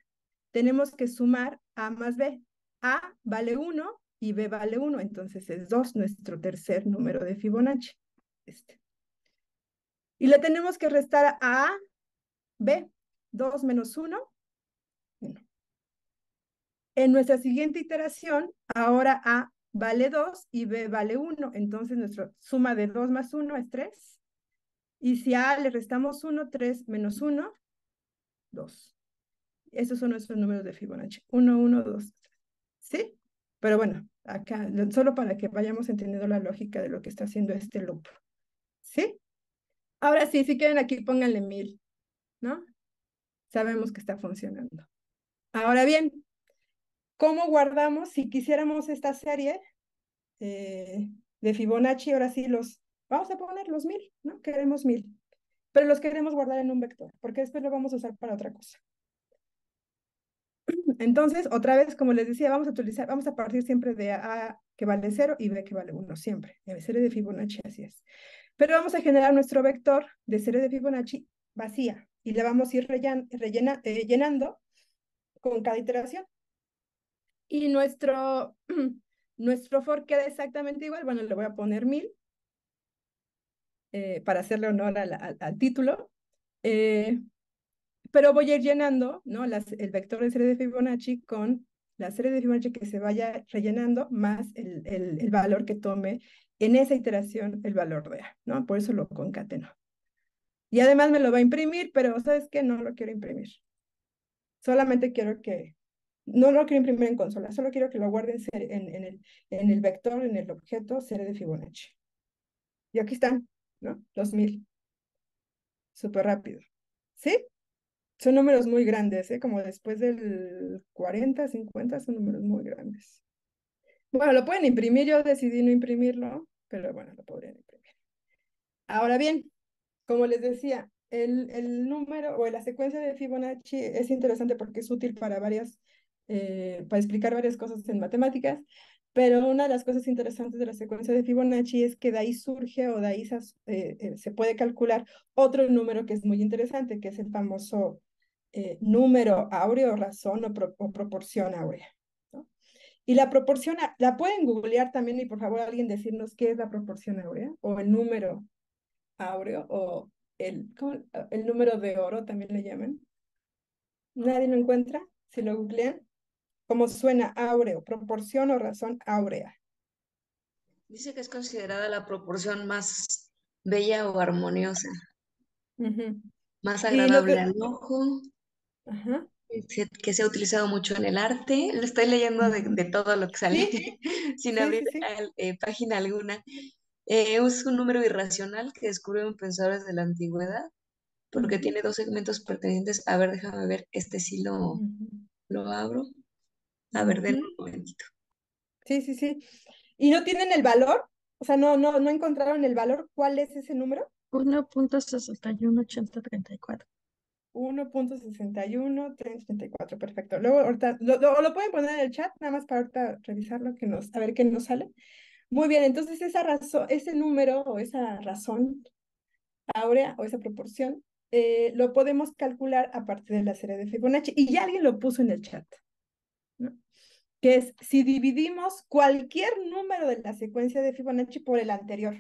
tenemos que sumar A más B. A vale 1 y B vale 1, entonces es 2 nuestro tercer número de Fibonacci. Este. Y le tenemos que restar a A, B, 2 menos 1, en nuestra siguiente iteración, ahora A vale 2 y B vale 1. Entonces, nuestra suma de 2 más 1 es 3. Y si a le restamos 1, 3 menos 1, 2. Estos son nuestros números de Fibonacci. 1, 1, 2. ¿Sí? Pero bueno, acá, solo para que vayamos entendiendo la lógica de lo que está haciendo este loop. ¿Sí? Ahora sí, si quieren aquí pónganle 1000, ¿no? Sabemos que está funcionando. Ahora bien, cómo guardamos, si quisiéramos esta serie eh, de Fibonacci, ahora sí los, vamos a poner los mil, ¿no? Queremos mil, pero los queremos guardar en un vector, porque después lo vamos a usar para otra cosa. Entonces, otra vez, como les decía, vamos a utilizar, vamos a partir siempre de A que vale cero y B que vale uno, siempre. de serie de Fibonacci, así es. Pero vamos a generar nuestro vector de serie de Fibonacci vacía y la vamos a ir rellenando eh, con cada iteración. Y nuestro, nuestro for queda exactamente igual. Bueno, le voy a poner mil eh, para hacerle honor al, título. Eh, pero voy a ir llenando ¿no? el vector de serie de Fibonacci con la serie de Fibonacci que se vaya rellenando más el, el, valor que tome en esa iteración el valor de A. ¿no? Por eso lo concatenó. Y además me lo va a imprimir, pero ¿sabes que No lo quiero imprimir. Solamente quiero que no lo quiero imprimir en consola, solo quiero que lo guarden en, el, en el vector, en el objeto serie de Fibonacci. Y aquí están, ¿no? Dos mil. Súper rápido. ¿Sí? Son números muy grandes, ¿eh? Como después del 40, 50, son números muy grandes. Bueno, lo pueden imprimir, yo decidí no imprimirlo, pero bueno, lo podrían imprimir. Ahora bien, como les decía, el, el número o la secuencia de Fibonacci es interesante porque es útil para varias eh, para explicar varias cosas en matemáticas, pero una de las cosas interesantes de la secuencia de Fibonacci es que de ahí surge o de ahí se, eh, eh, puede calcular otro número que es muy interesante, que es el famoso número áureo, razón o, o proporción áurea. Y la proporción, la pueden googlear también y por favor alguien decirnos qué es la proporción áurea o el número áureo o el, el número de oro también le llaman. ¿Nadie lo encuentra? Si lo googlean como suena áureo, proporción o razón áurea. Dice que es considerada la proporción más bella o armoniosa, más agradable al ojo, que se ha utilizado mucho en el arte. Lo estoy leyendo de, todo lo que sale, sin abrir eh, página alguna. es eh, un número irracional que descubrieron pensadores de la antigüedad, porque tiene dos segmentos pertenecientes. A ver, déjame ver, este sí lo abro a ver un momentito. Sí, sí, sí. ¿Y no tienen el valor? O sea, no, no, no encontraron el valor. ¿Cuál es ese número? 1.61834. 1.61334, perfecto. Luego ahorita, lo, lo, pueden poner en el chat, nada más para ahorita revisarlo, que nos, a ver qué nos sale. Muy bien, entonces esa razón, ese número o esa razón áurea o esa proporción, eh, lo podemos calcular a partir de la serie de Fibonacci. Y ya alguien lo puso en el chat es si dividimos cualquier número de la secuencia de Fibonacci por el anterior.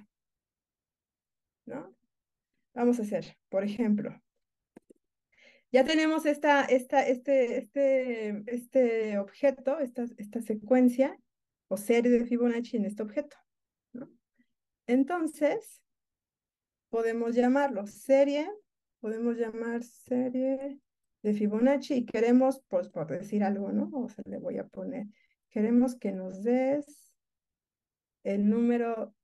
¿No? Vamos a hacer, por ejemplo, ya tenemos esta, este, este, este, objeto, esta, secuencia o serie de Fibonacci en este objeto. Entonces, podemos llamarlo serie, podemos llamar serie de Fibonacci y queremos, pues por decir algo, ¿no? O sea, le voy a poner, queremos que nos des el número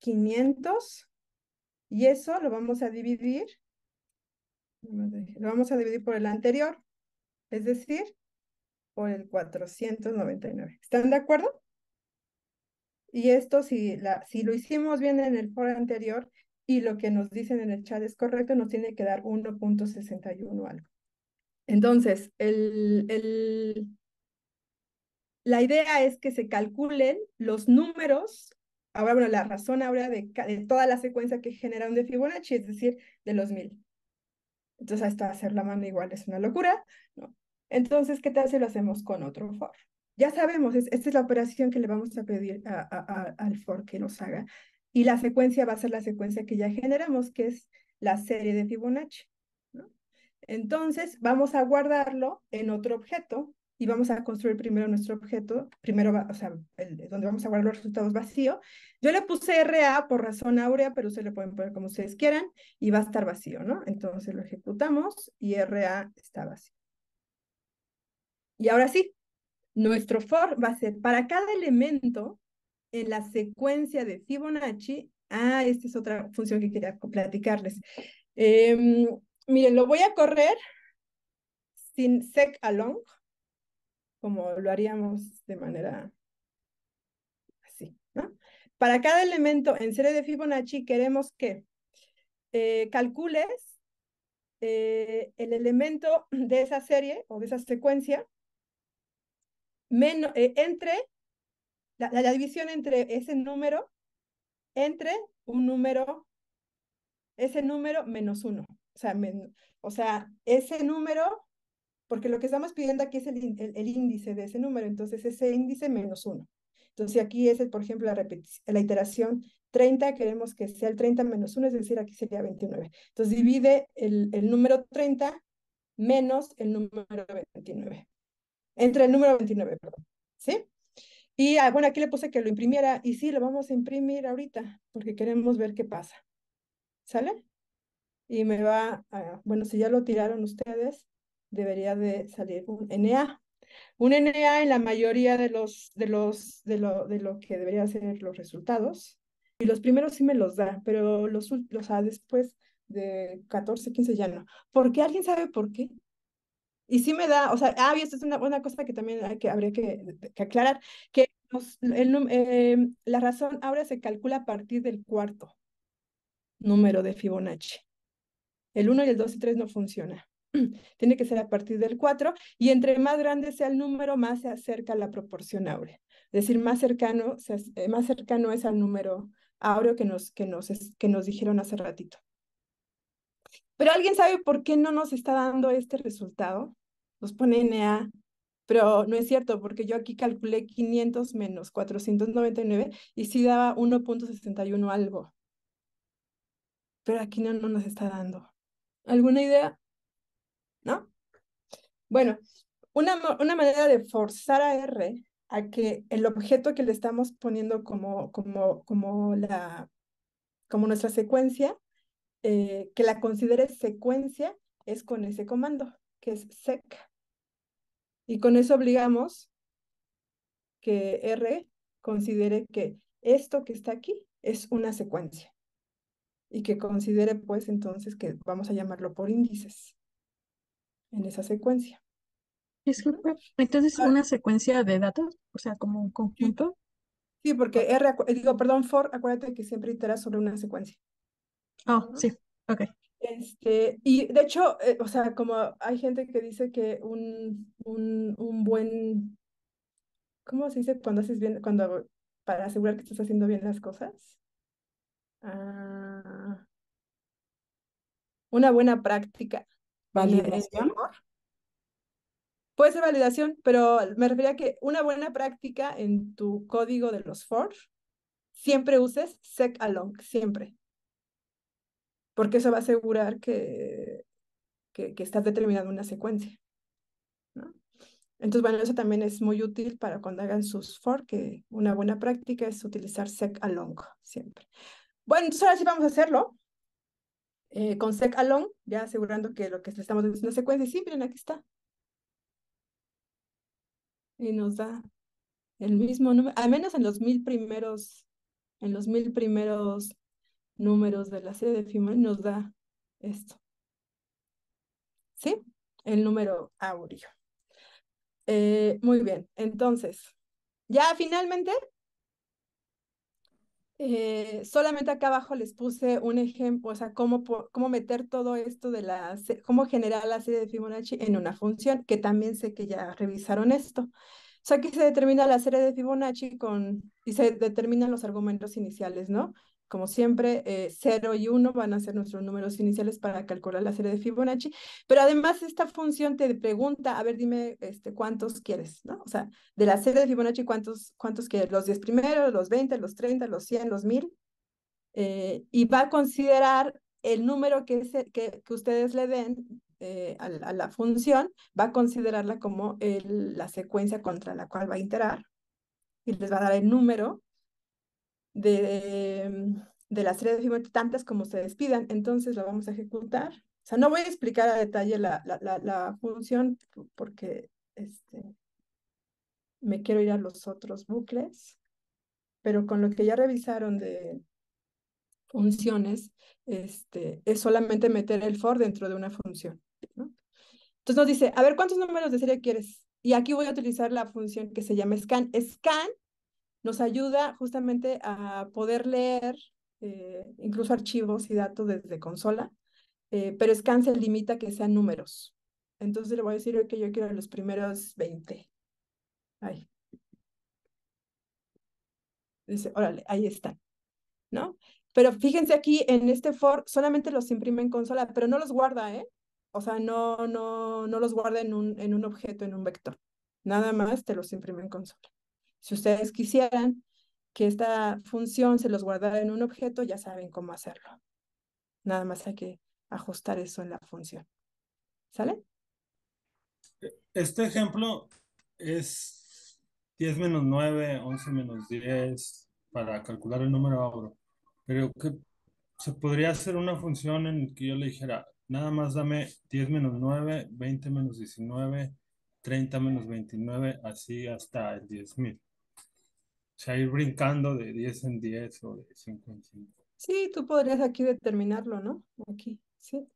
500 y eso lo vamos a dividir, lo vamos a dividir por el anterior, es decir, por el 499. ¿Están de acuerdo? Y esto, si, la, si lo hicimos bien en el foro anterior, y lo que nos dicen en el chat es correcto, nos tiene que dar 1.61 algo. Entonces, el, el, la idea es que se calculen los números, ahora, bueno, la razón ahora de, toda la secuencia que genera un de Fibonacci, es decir, de los mil. Entonces, esto hacer la mano igual es una locura, ¿no? Entonces, ¿qué tal si lo hacemos con otro for? Ya sabemos, esta es la operación que le vamos a pedir al for que nos haga y la secuencia va a ser la secuencia que ya generamos, que es la serie de Fibonacci. Entonces, vamos a guardarlo en otro objeto y vamos a construir primero nuestro objeto, primero, o sea, donde vamos a guardar los resultados vacío. Yo le puse RA por razón áurea, pero ustedes le pueden poner como ustedes quieran y va a estar vacío, ¿no? Entonces lo ejecutamos y RA está vacío. Y ahora sí, nuestro for va a ser para cada elemento en la secuencia de Fibonacci, ah, esta es otra función que quería platicarles. Em, miren, lo voy a correr sin sec along, como lo haríamos de manera así, Para cada elemento en serie de Fibonacci queremos que eh, calcules eh, el elemento de esa serie o de esa secuencia menos, eh, entre la, división entre ese número, entre un número, ese número menos uno. O sea, o sea ese número, porque lo que estamos pidiendo aquí es el, índice de ese número, entonces ese índice menos uno. Entonces aquí es, por ejemplo, la, iteración 30, queremos que sea el 30 menos uno es decir, aquí sería 29. Entonces divide el, el, número 30 menos el número 29. Entre el número 29, perdón. ¿Sí? Y ah, bueno, aquí le puse que lo imprimiera y sí, lo vamos a imprimir ahorita porque queremos ver qué pasa. ¿Sale? Y me va, bueno, si ya lo tiraron ustedes, debería de salir un NA. Un NA en la mayoría de los, de los, de lo, de lo que debería ser los resultados. Y los primeros sí me los da, pero los, los o sea, después de 14, 15 ya no. ¿Por qué? ¿Alguien sabe por qué? Y sí me da, o sea, ah, y esto es una, buena cosa que también hay que, habría que, que aclarar, que eh, la razón ahora se calcula a partir del cuarto número de Fibonacci. El 1 y el 2 y 3 no funciona. Tiene que ser a partir del 4 y entre más grande sea el número, más se acerca la proporción áurea. Es decir, más cercano, eh, más cercano es al número áureo que nos, que, nos, que nos dijeron hace ratito. Pero ¿alguien sabe por qué no nos está dando este resultado? Nos pone NA pero no es cierto, porque yo aquí calculé 500 menos 499 y sí daba 1.61 algo. Pero aquí no, nos está dando. ¿Alguna idea? ¿No? Bueno, una, manera de forzar a R a que el objeto que le estamos poniendo como, como, como, la, como nuestra secuencia, eh, que la considere secuencia, es con ese comando, que es sec y con eso obligamos que R considere que esto que está aquí es una secuencia y que considere pues entonces que vamos a llamarlo por índices en esa secuencia. entonces ah. una secuencia de datos, o sea, como un conjunto. Sí, porque R, eh, digo, perdón, for, acuérdate que siempre itera sobre una secuencia. Oh, sí, ok. Este, y de hecho, eh, o sea, como hay gente que dice que un, un, un buen, ¿cómo se dice cuando haces bien, cuando, para asegurar que estás haciendo bien las cosas? Ah, una buena práctica. ¿Validación? Puede ser validación, pero me refería a que una buena práctica en tu código de los for siempre uses sec along, siempre porque eso va a asegurar que, que, estás determinando una secuencia. ¿no? Entonces, bueno, eso también es muy útil para cuando hagan sus for, que una buena práctica es utilizar sec along siempre. Bueno, entonces ahora sí vamos a hacerlo. Eh, con sec along, ya asegurando que lo que estamos en es una secuencia. sí, miren, aquí está. Y nos da el mismo número, al menos en los mil primeros, en los mil primeros números de la serie de Fibonacci nos da esto. ¿Sí? El número áureo. Eh, muy bien, entonces, ya finalmente, eh, solamente acá abajo les puse un ejemplo, o sea, cómo, cómo meter todo esto de la, cómo generar la serie de Fibonacci en una función, que también sé que ya revisaron esto. O sea, aquí se determina la serie de Fibonacci con, y se determinan los argumentos iniciales, ¿no? como siempre, eh, 0 y 1 van a ser nuestros números iniciales para calcular la serie de Fibonacci, pero además esta función te pregunta, a ver, dime este, cuántos quieres, ¿no? O sea, de la serie de Fibonacci, ¿cuántos, cuántos quieres? ¿Los 10 primeros, los 20, los 30, los 100, los 1000? Eh, y va a considerar el número que, que, ustedes le den eh, a, la función, va a considerarla como el, la secuencia contra la cual va a iterar y les va a dar el número de, mm, de las tres tantas como se despidan. Entonces la vamos a ejecutar. O sea, no voy a explicar a detalle la, la, la, función porque este, me quiero ir a los otros bucles, pero con lo que ya revisaron de funciones, este, es solamente meter el for dentro de una función. Entonces nos dice, a ver, ¿cuántos números de serie quieres? Y aquí voy a utilizar la función que se llama scan. Scan nos ayuda justamente a poder leer eh, incluso archivos y datos desde consola, eh, pero Scan se limita a que sean números. Entonces le voy a decir que yo quiero los primeros 20. Ahí. Dice, órale, ahí están. ¿No? Pero fíjense aquí en este for solamente los imprime en consola, pero no los guarda, ¿eh? O sea, no, no, no los guarda en un, en un objeto, en un vector. Nada más te los imprime en consola. Si ustedes quisieran que esta función se los guardara en un objeto, ya saben cómo hacerlo. Nada más hay que ajustar eso en la función. ¿Sale? Este ejemplo es 10 menos 9, 11 menos 10 para calcular el número abro. Pero que se podría hacer una función en que yo le dijera, nada más dame 10 menos 9, 20 menos 19, 30 menos 29, así hasta el 10.000. O sea, ir brincando de 10 en 10 o de 5 en 5. Sí, tú podrías aquí determinarlo, ¿no? Aquí, sí.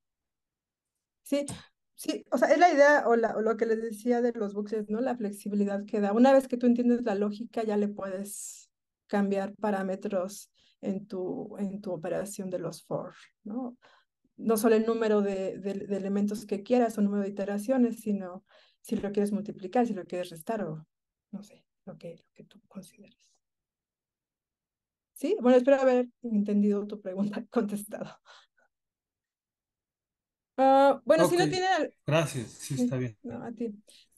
Sí, sí, o sea, es la idea o, la, lo que les decía de los boxes, ¿no? La flexibilidad que da. Una vez que tú entiendes la lógica, ya le puedes cambiar parámetros en tu, en tu operación de los for, ¿no? No solo el número de elementos que quieras o número de iteraciones, sino si lo quieres multiplicar, si lo quieres restar o no sé lo que, lo que tú consideres. ¿Sí? Bueno, espero haber entendido tu pregunta, contestado. Ah, bueno, si no tienen... Gracias, sí, está bien. a ti.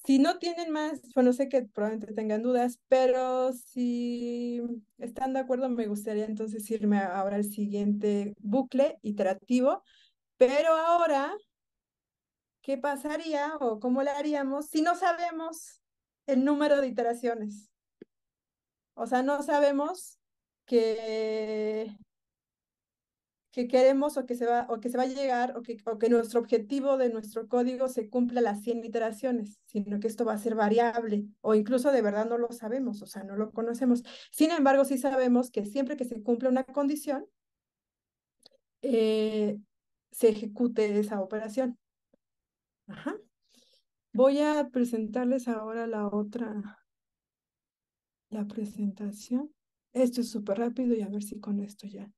Si no tienen más, bueno, sé que probablemente tengan dudas, pero si están de acuerdo, me gustaría entonces irme ahora al siguiente bucle iterativo. Pero ahora, ¿qué pasaría o cómo lo haríamos si no sabemos el número de iteraciones. O sea, no sabemos que, que queremos o que, se va, o que se va a llegar o que, o que nuestro objetivo de nuestro código se cumpla las 100 iteraciones, sino que esto va a ser variable o incluso de verdad no lo sabemos, o sea, no lo conocemos. Sin embargo, sí sabemos que siempre que se cumple una condición, eh, se ejecute esa operación. Ajá. Voy a presentarles ahora la otra, la presentación. Esto es súper rápido y a ver si con esto ya.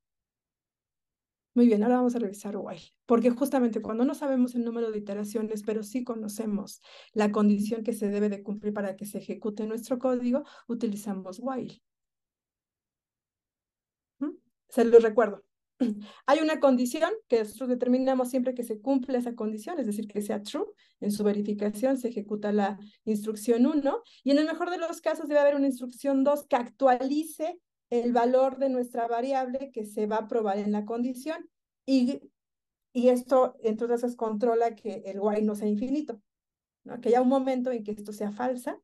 Muy bien, ahora vamos a revisar while, porque justamente cuando no sabemos el número de iteraciones, pero sí conocemos la condición que se debe de cumplir para que se ejecute nuestro código, utilizamos while. ¿Mm? Se los recuerdo, Hay una condición que nosotros determinamos siempre que se cumple esa condición, es decir, que sea true. En su verificación se ejecuta la instrucción 1 y en el mejor de los casos debe haber una instrucción 2 que actualice el valor de nuestra variable que se va a probar en la condición y, y esto, entonces, controla que el y no sea infinito, ¿no? que haya un momento en que esto sea falsa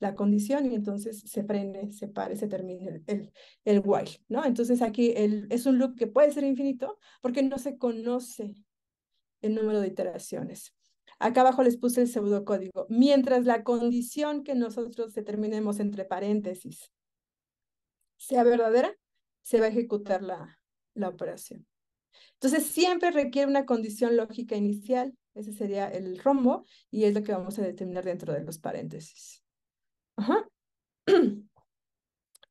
la condición y entonces se prende, se pare, se termine el, el, while, ¿no? Entonces aquí el, es un loop que puede ser infinito porque no se conoce el número de iteraciones. Acá abajo les puse el pseudocódigo. Mientras la condición que nosotros determinemos entre paréntesis sea verdadera, se va a ejecutar la, la operación. Entonces siempre requiere una condición lógica inicial, ese sería el rombo, y es lo que vamos a determinar dentro de los paréntesis.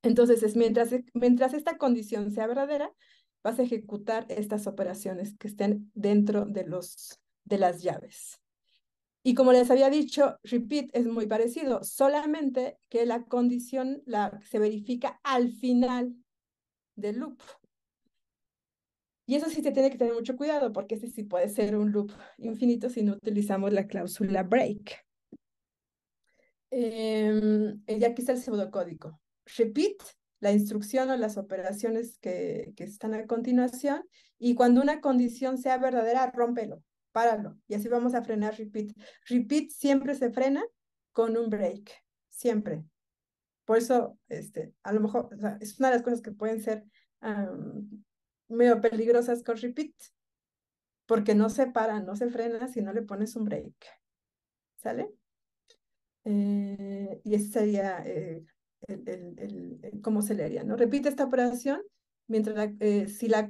Entonces, mientras, mientras esta condición sea verdadera, vas a ejecutar estas operaciones que estén dentro de, los, de las llaves. Y como les había dicho, repeat es muy parecido, solamente que la condición la, se verifica al final del loop. Y eso sí te tiene que tener mucho cuidado porque este sí puede ser un loop infinito si no utilizamos la cláusula break. Em, eh, y aquí está el pseudocódigo. Repeat la instrucción o las operaciones que, que, están a continuación y cuando una condición sea verdadera, rómpelo, páralo y así vamos a frenar repeat. Repeat siempre se frena con un break, siempre. Por eso, este, a lo mejor, es una de las cosas que pueden ser medio peligrosas con repeat, porque no se para, no se frena si no le pones un break. ¿Sale? Eh, y ese sería eh, el, el, el, cómo se leería, ¿no? Repite esta operación mientras eh, si la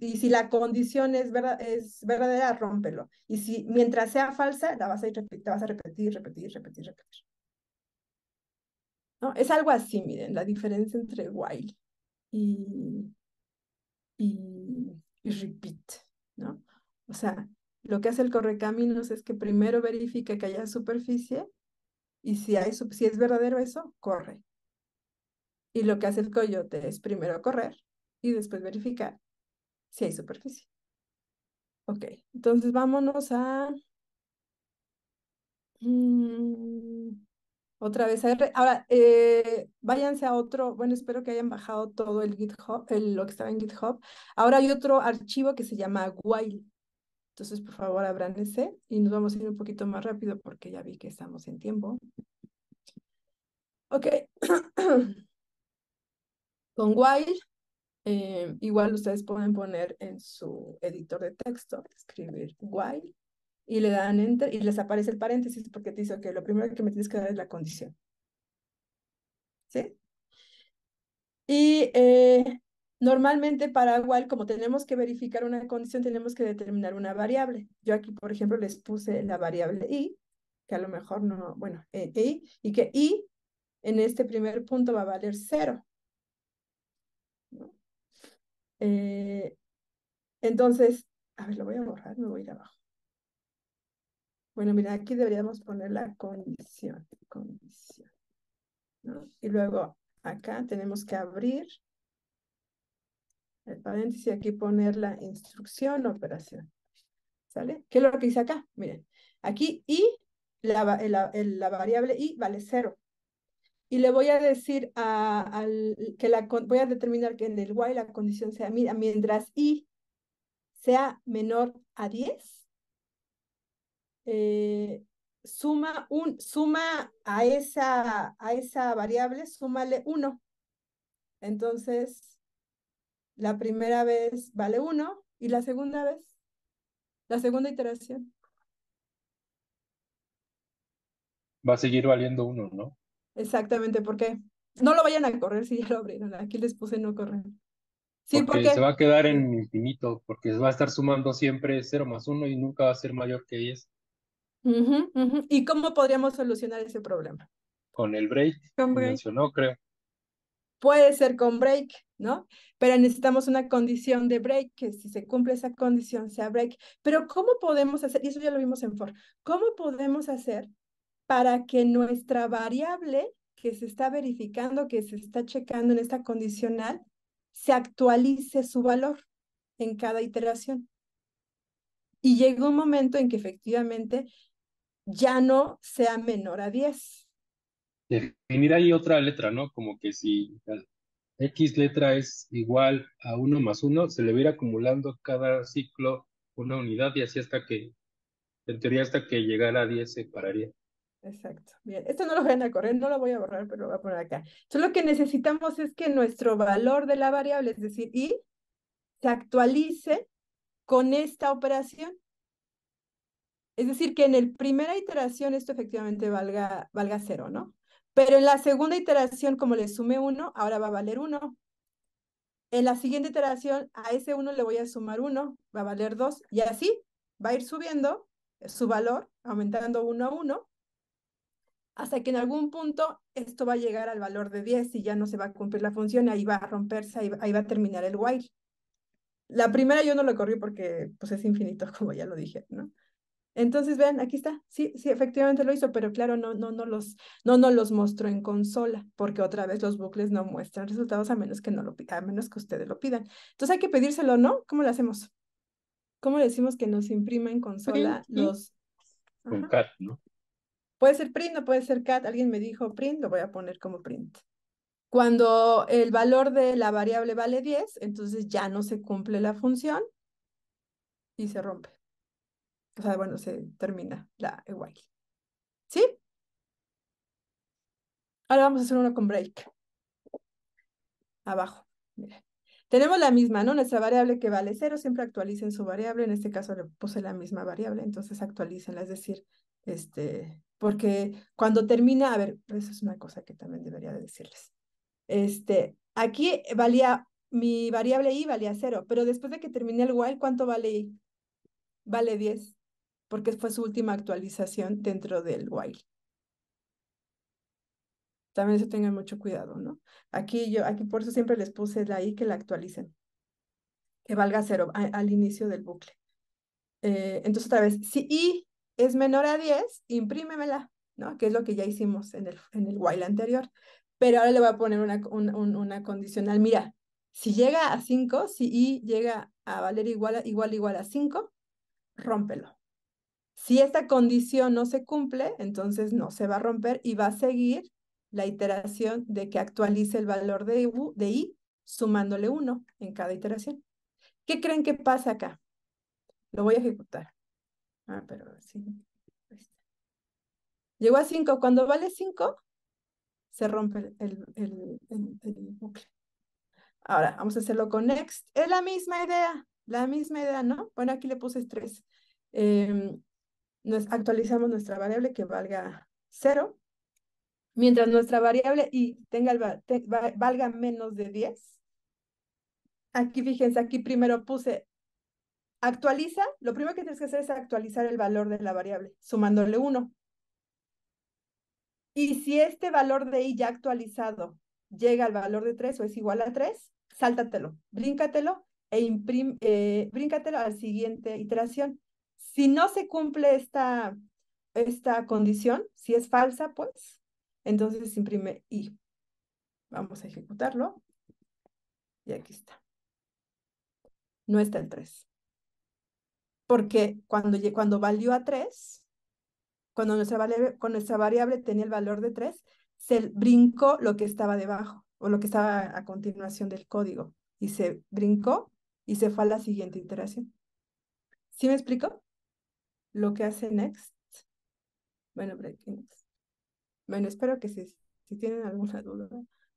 y si la condición es, verdad, es verdadera, rómpelo. Y si mientras sea falsa, la vas a, ir, vas a repetir, repetir, repetir, repetir. ¿No? Es algo así, miren, la diferencia entre while y, y, y repeat, ¿no? O sea, lo que hace el correcaminos es que primero verifica que haya superficie y si, hay, si es verdadero eso, corre. Y lo que hace el coyote es primero correr y después verificar si hay superficie. Ok, entonces vámonos a... Mm, otra vez, a ahora eh, váyanse a otro, bueno, espero que hayan bajado todo el GitHub, el, lo que estaba en GitHub. Ahora hay otro archivo que se llama while. Entonces, por favor, ese y nos vamos a ir un poquito más rápido porque ya vi que estamos en tiempo. Ok. Con while, eh, igual ustedes pueden poner en su editor de texto, escribir while y le dan enter y les aparece el paréntesis porque te dice que lo primero que me tienes que dar es la condición. ¿Sí? Y eh, Normalmente para igual, como tenemos que verificar una condición, tenemos que determinar una variable. Yo aquí, por ejemplo, les puse la variable i, que a lo mejor no, bueno, i, eh, e, y que i en este primer punto va a valer cero. Eh, entonces, a ver, lo voy a borrar, me voy a ir abajo. Bueno, mira, aquí deberíamos poner la condición, condición. Y luego acá tenemos que abrir el paréntesis aquí poner la instrucción operación. ¿Sale? ¿Qué es lo que dice acá? Miren, aquí y la, la variable y vale cero. Y le voy a decir al, que la, voy a determinar que en el y la condición sea, mira, mientras y sea menor a 10, eh, suma, un, suma a, esa, a esa variable, súmale 1. Entonces, la primera vez vale uno y la segunda vez, la segunda iteración. Va a seguir valiendo uno, ¿no? Exactamente, porque no lo vayan a correr si ya lo abrieron. Aquí les puse no correr. Sí, porque, se va a quedar en infinito, porque va a estar sumando siempre 0 más 1 y nunca va a ser mayor que 10. ¿Y cómo podríamos solucionar ese problema? Con el break, Con mencionó, creo puede ser con break, ¿no? Pero necesitamos una condición de break, que si se cumple esa condición sea break. Pero ¿cómo podemos hacer, y eso ya lo vimos en for, ¿cómo podemos hacer para que nuestra variable que se está verificando, que se está checando en esta condicional, se actualice su valor en cada iteración? Y llega un momento en que efectivamente ya no sea menor a 10, definir ahí otra letra, ¿no? Como que si X letra es igual a 1 más 1, se le va a ir acumulando cada ciclo una unidad y así hasta que, en teoría, hasta que llegara a 10 se pararía. Exacto. Bien, esto no lo voy a correr, no lo voy a borrar, pero lo voy a poner acá. Solo que necesitamos es que nuestro valor de la variable, es decir, y, se actualice con esta operación. Es decir, que en la primera iteración esto efectivamente valga, valga cero, ¿no? Pero en la segunda iteración, como le sumé 1, ahora va a valer 1. En la siguiente iteración, a ese 1 le voy a sumar 1, va a valer 2. Y así va a ir subiendo su valor, aumentando 1 a 1, hasta que en algún punto esto va a llegar al valor de 10 y ya no se va a cumplir la función, ahí va a romperse, ahí, ahí va a terminar el while. La primera yo no lo corrí porque pues es infinito, como ya lo dije, ¿no? Entonces, vean, aquí está. Sí, sí, efectivamente lo hizo, pero claro, no, no, no, los, no, no los mostró en consola, porque otra vez los bucles no muestran resultados a menos que no lo a menos que ustedes lo pidan. Entonces hay que pedírselo, ¿no? ¿Cómo lo hacemos? ¿Cómo decimos que nos imprima en consola los. Con cat, ¿no? Puede ser print no puede ser cat. Alguien me dijo print, lo voy a poner como print. Cuando el valor de la variable vale 10, entonces ya no se cumple la función y se rompe o sea, bueno, se termina la while. ¿Sí? Ahora vamos a hacer uno con break. Abajo, miren. Tenemos la misma, ¿no? Nuestra variable que vale cero, siempre actualicen su variable. En este caso le puse la misma variable, entonces actualicenla, es decir, este, porque cuando termina, a ver, eso es una cosa que también debería decirles. Este, aquí valía, mi variable i valía cero, pero después de que termine el while, ¿cuánto vale i? Vale 10 porque fue su última actualización dentro del while. También se tengan mucho cuidado, ¿no? Aquí yo, aquí por eso siempre les puse la I que la actualicen, que valga cero al inicio del bucle. Eh, entonces otra vez, si I es menor a 10, imprímemela, ¿no? Que es lo que ya hicimos en el, en el while anterior. Pero ahora le voy a poner una, una condicional. Mira, si llega a 5, si I llega a valer igual, igual, igual a 5, rómpelo. Si esta condición no se cumple, entonces no se va a romper y va a seguir la iteración de que actualice el valor de, i sumándole 1 en cada iteración. ¿Qué creen que pasa acá? Lo voy a ejecutar. Ah, pero sí. Llegó a 5. Cuando vale 5, se rompe el, bucle. Ahora, vamos a hacerlo con next. Es la misma idea, la misma idea, ¿no? Bueno, aquí le puse 3 nos actualizamos nuestra variable que valga 0. Mientras nuestra variable y tenga valga menos de 10, aquí fíjense, aquí primero puse actualiza, lo primero que tienes que hacer es actualizar el valor de la variable, sumándole 1. Y si este valor de i ya actualizado llega al valor de 3 o es igual a 3, sáltatelo, bríncatelo e imprime, eh, bríncatelo a la siguiente iteración. Si no se cumple esta, esta condición, si es falsa, pues, entonces imprime I. Vamos a ejecutarlo. Y aquí está. No está el 3. Porque cuando, cuando valió a 3, cuando nuestra, variable, cuando nuestra variable tenía el valor de 3, se brincó lo que estaba debajo o lo que estaba a continuación del código y se brincó y se fue a la siguiente iteración. ¿Sí me explico? lo que hace Next. Bueno, Bueno, espero que si, tienen alguna duda,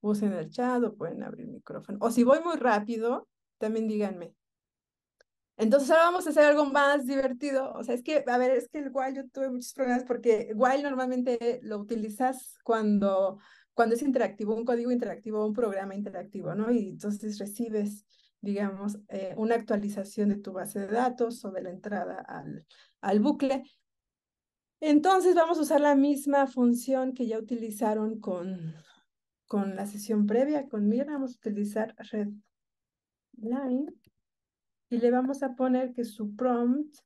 usen el chat o pueden abrir el micrófono. O si voy muy rápido, también díganme. Entonces ahora vamos a hacer algo más divertido. O sea, es que, a ver, es que el while yo tuve muchos problemas porque while normalmente lo utilizas cuando, cuando es interactivo, un código interactivo, un programa interactivo, ¿no? Y entonces recibes digamos, eh, una actualización de tu base de datos o de la entrada al, al bucle. Entonces vamos a usar la misma función que ya utilizaron con, con la sesión previa, con Mira, vamos a utilizar redline y le vamos a poner que su prompt,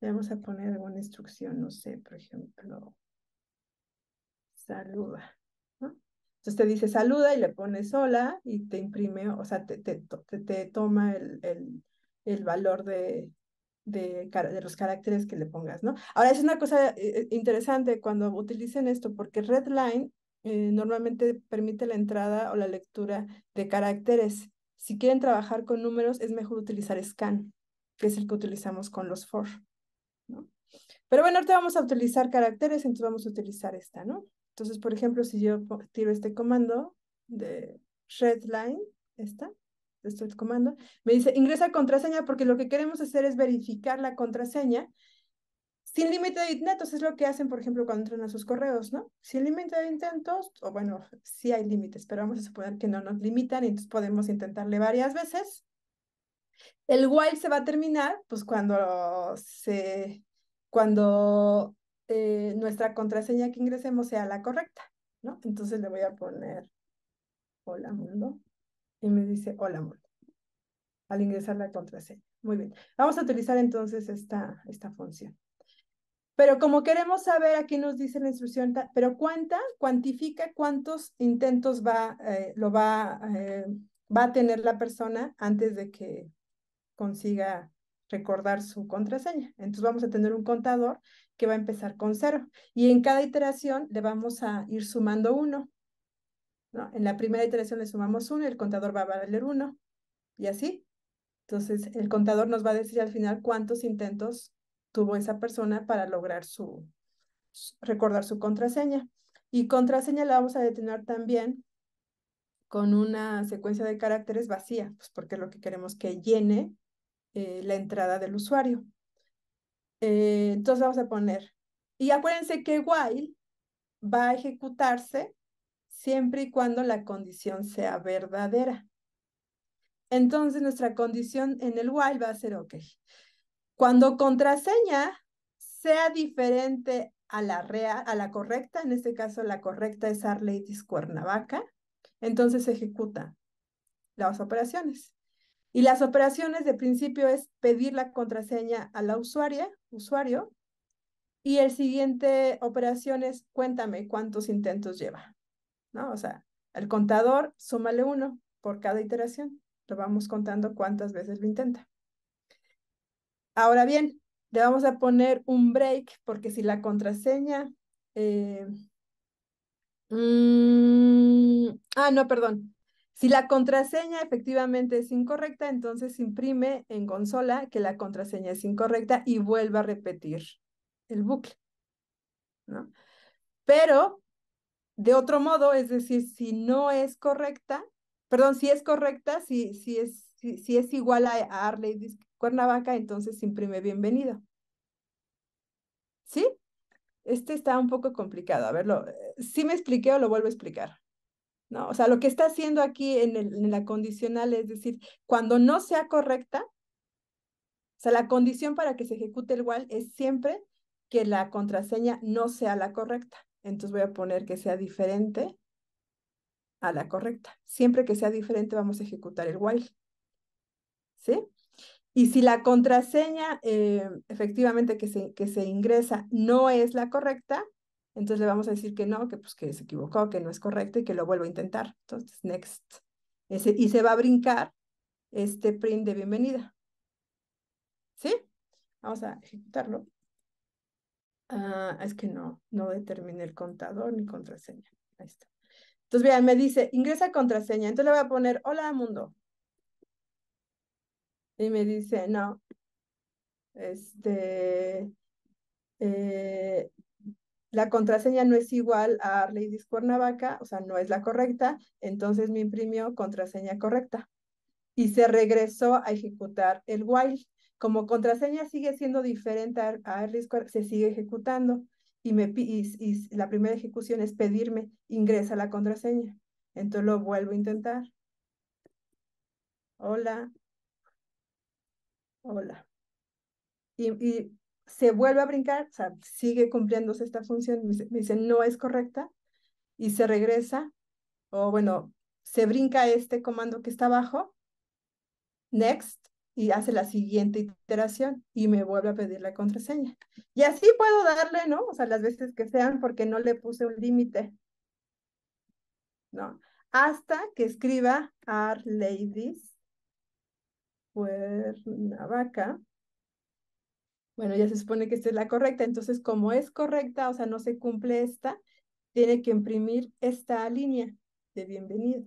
le vamos a poner alguna instrucción, no sé, por ejemplo, saluda. Entonces te dice saluda y le pones hola y te imprime, o sea, te, toma el, valor de, los caracteres que le pongas, ¿no? Ahora, es una cosa eh, eh, interesante cuando utilicen esto, porque Redline eh, normalmente permite la entrada o la lectura de caracteres. Si quieren trabajar con números, es mejor utilizar scan, que es el que utilizamos con los for, ¿no? Pero bueno, ahorita vamos a utilizar caracteres, entonces vamos a utilizar esta, ¿no? Entonces, por ejemplo, si yo tiro este comando de redline, esta, este comando, me dice ingresa contraseña porque lo que queremos hacer es verificar la contraseña sin límite de intentos. Es lo que hacen, por ejemplo, cuando entran a sus correos, ¿no? Sin límite de intentos, o bueno, sí hay límites, pero vamos a suponer que no nos limitan y entonces podemos intentarle varias veces. El while se va a terminar, pues cuando se, cuando eh, nuestra contraseña que ingresemos sea la correcta, ¿no? Entonces le voy a poner hola mundo y me dice hola mundo al ingresar la contraseña. Muy bien. Vamos a utilizar entonces esta, esta función. Pero como queremos saber, aquí nos dice la instrucción, pero cuenta, cuantifica cuántos intentos va, eh, lo va, eh, va a tener la persona antes de que consiga recordar su contraseña. Entonces vamos a tener un contador que va a empezar con cero y en cada iteración le vamos a ir sumando uno. En la primera iteración le sumamos uno y el contador va a valer uno y así. Entonces el contador nos va a decir al final cuántos intentos tuvo esa persona para lograr su, recordar su contraseña. Y contraseña la vamos a detener también con una secuencia de caracteres vacía, pues porque es lo que queremos que llene eh, la entrada del usuario. Eh, entonces vamos a poner, y acuérdense que while va a ejecutarse siempre y cuando la condición sea verdadera. Entonces nuestra condición en el while va a ser ok. Cuando contraseña sea diferente a la, a la correcta, en este caso la correcta es Arleitis Cuernavaca, entonces ejecuta las operaciones. Y las operaciones de principio es pedir la contraseña a la usuaria, usuario, y el siguiente operación es cuéntame cuántos intentos lleva, ¿no? O sea, el contador, súmale uno por cada iteración. Lo vamos contando cuántas veces lo intenta. Ahora bien, le vamos a poner un break porque si la contraseña... Eh, mm, ah, no, perdón. Si la contraseña efectivamente es incorrecta, entonces imprime en consola que la contraseña es incorrecta y vuelva a repetir el bucle. ¿no? Pero, de otro modo, es decir, si no es correcta, perdón, si es correcta, si, si, es, si, es igual a, Arley Cuernavaca, entonces imprime bienvenido. ¿Sí? Este está un poco complicado. A verlo, eh, Si me expliqué o lo vuelvo a explicar? ¿no? O sea, lo que está haciendo aquí en, la condicional es decir, cuando no sea correcta, o sea, la condición para que se ejecute el while es siempre que la contraseña no sea la correcta. Entonces voy a poner que sea diferente a la correcta. Siempre que sea diferente vamos a ejecutar el while. ¿Sí? Y si la contraseña eh, efectivamente que que se ingresa no es la correcta, entonces le vamos a decir que no, que pues que se equivocó, que no es correcto y que lo vuelvo a intentar. Entonces, next. y se va a brincar este print de bienvenida. ¿Sí? Vamos a ejecutarlo. Ah, es que no, no determine el contador ni contraseña. Ahí está. Entonces, vean, me dice, ingresa contraseña. Entonces le voy a poner, hola mundo. Y me dice, no. Este, eh, la contraseña no es igual a Ladies Cuernavaca, o sea, no es la correcta, entonces me imprimió contraseña correcta. Y se regresó a ejecutar el while. Como contraseña sigue siendo diferente a, a se sigue ejecutando. Y, me, y la primera ejecución es pedirme, ingresa la contraseña. Entonces lo vuelvo a intentar. Hola. Hola. y, se vuelve a brincar, o sea, sigue cumpliéndose esta función, me dice, no es correcta, y se regresa, o bueno, se brinca este comando que está abajo, next, y hace la siguiente iteración y me vuelve a pedir la contraseña. Y así puedo darle, ¿no? O sea, las veces que sean porque no le puse un límite. ¿No? Hasta que escriba our ladies vaca bueno, ya se supone que esta es la correcta, entonces como es correcta, o sea, no se cumple esta, tiene que imprimir esta línea de bienvenido.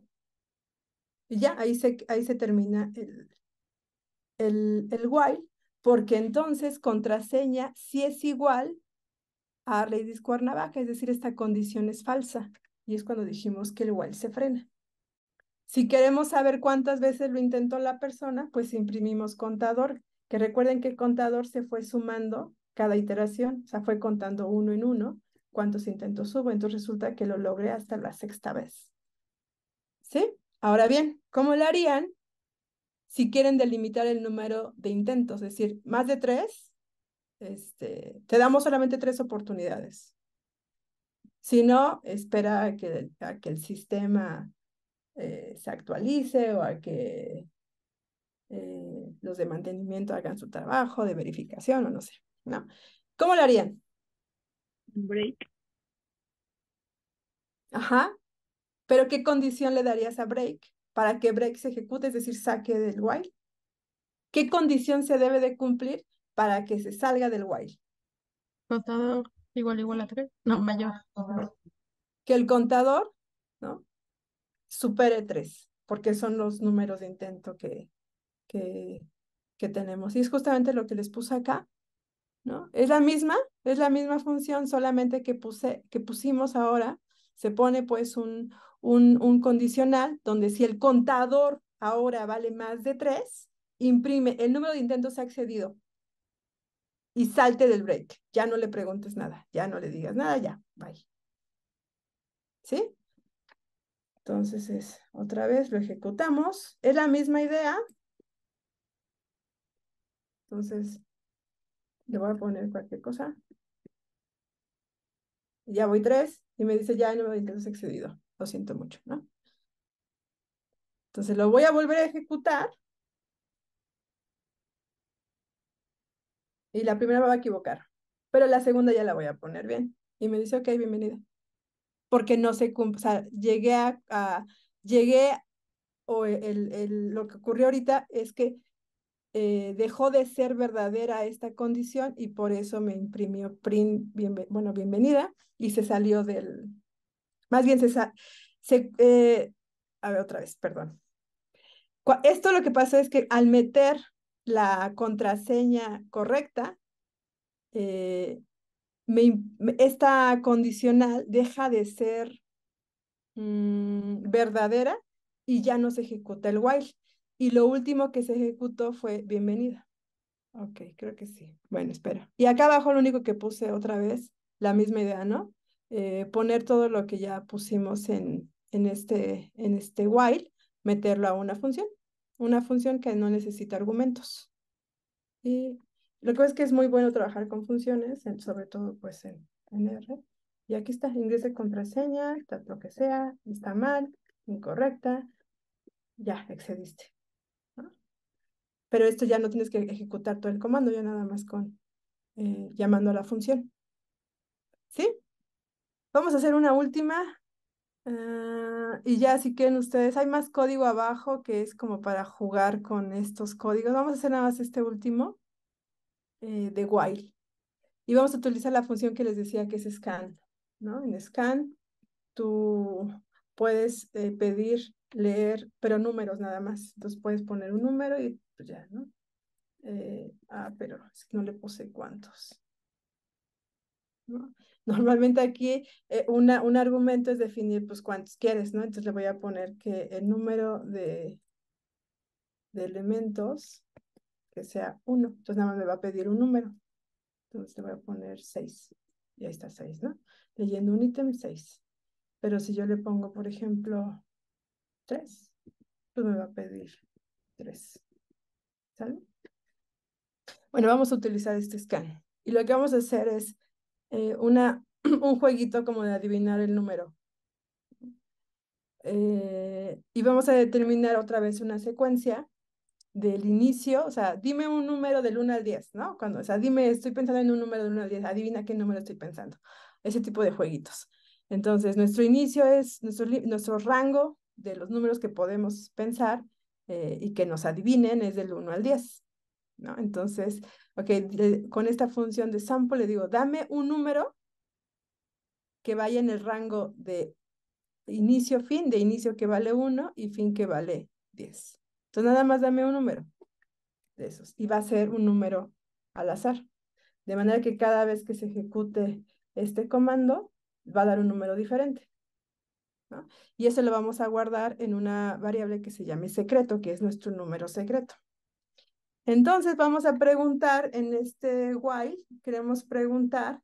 Y ya, ahí se, ahí se termina el, el, while, porque entonces contraseña si es igual a Ladies Cuernavaca, es decir, esta condición es falsa. Y es cuando dijimos que el while se frena. Si queremos saber cuántas veces lo intentó la persona, pues imprimimos contador, que recuerden que el contador se fue sumando cada iteración, o sea, fue contando uno en uno cuántos intentos hubo, entonces resulta que lo logré hasta la sexta vez. ¿Sí? Ahora bien, ¿cómo lo harían si quieren delimitar el número de intentos? Es decir, más de tres, este, te damos solamente tres oportunidades. Si no, espera a que, que el sistema eh, se actualice o a que eh, los de mantenimiento hagan su trabajo de verificación o no sé, ¿no? ¿Cómo lo harían? Break. Ajá. ¿Pero qué condición le darías a break para que break se ejecute, es decir, saque del while? ¿Qué condición se debe de cumplir para que se salga del while? Contador igual igual a tres. no, mayor. Que el contador, ¿no? Supere tres, porque son los números de intento que, que, que tenemos. Y es justamente lo que les puse acá, ¿no? Es la misma, es la misma función, solamente que, puse, que pusimos ahora, se pone pues un, un, un condicional donde si el contador ahora vale más de tres, imprime el número de intentos accedido y salte del break. Ya no le preguntes nada, ya no le digas nada, ya, bye. ¿Sí? Entonces es, otra vez lo ejecutamos. Es la misma idea, entonces, le voy a poner cualquier cosa. Ya voy tres y me dice ya no, me se excedido. Lo siento mucho, ¿no? Entonces lo voy a volver a ejecutar. Y la primera me va a equivocar, pero la segunda ya la voy a poner bien. Y me dice, ok, bienvenida. Porque no se cumple, o sea, llegué a, llegué, o el, lo que ocurrió ahorita es que eh, dejó de ser verdadera esta condición y por eso me imprimió print, bueno, bienvenida, y se salió del, más bien se, se eh, a ver otra vez, perdón. Esto lo que pasa es que al meter la contraseña correcta, eh, esta condicional deja de ser mm, verdadera y ya no se ejecuta el while. Y lo último que se ejecutó fue bienvenida. Ok, creo que sí. Bueno, espera. Y acá abajo lo único que puse otra vez, la misma idea, ¿no? Eh, poner todo lo que ya pusimos en, en, este, en este while, meterlo a una función, una función que no necesita argumentos. Y lo que es que es muy bueno trabajar con funciones, sobre todo pues en, en R. Y aquí está, ingrese contraseña, lo que sea, está mal, incorrecta, ya, excediste pero esto ya no tienes que ejecutar todo el comando, ya nada más con eh, llamando a la función. ¿Sí? Vamos a hacer una última. Ah, y ya si quieren ustedes, hay más código abajo que es como para jugar con estos códigos. Vamos a hacer nada más este último eh, de while. Y vamos a utilizar la función que les decía que es scan. ¿no? En scan tú puedes eh, pedir leer, pero números nada más. Entonces puedes poner un número y pues ya, ¿no? Eh, ah, pero es no le puse cuántos. ¿no? Normalmente aquí eh, una, un argumento es definir pues cuántos quieres, ¿no? Entonces le voy a poner que el número de, elementos que sea uno. Entonces nada más me va a pedir un número. Entonces le voy a poner seis Y ahí está seis ¿no? Leyendo un ítem seis Pero si yo le pongo, por ejemplo, tres pues me va a pedir tres bueno, vamos a utilizar este scan. Y lo que vamos a hacer es eh, una, un jueguito como de adivinar el número. Eh, y vamos a determinar otra vez una secuencia del inicio, o sea, dime un número del 1 al 10, ¿no? Cuando, o sea, dime, estoy pensando en un número del 1 al 10, adivina qué número estoy pensando. Ese tipo de jueguitos. Entonces, nuestro inicio es, nuestro, nuestro rango de los números que podemos pensar eh, y que nos adivinen es del 1 al 10. ¿no? Entonces, con esta función de sample le digo, dame un número que vaya en el rango de inicio-fin, de inicio que vale 1 y fin que vale 10. Entonces, nada más dame un número de esos y va a ser un número al azar. De manera que cada vez que se ejecute este comando, va a dar un número diferente. Y eso lo vamos a guardar en una variable que se llame secreto, que es nuestro número secreto. Entonces vamos a preguntar en este while, queremos preguntar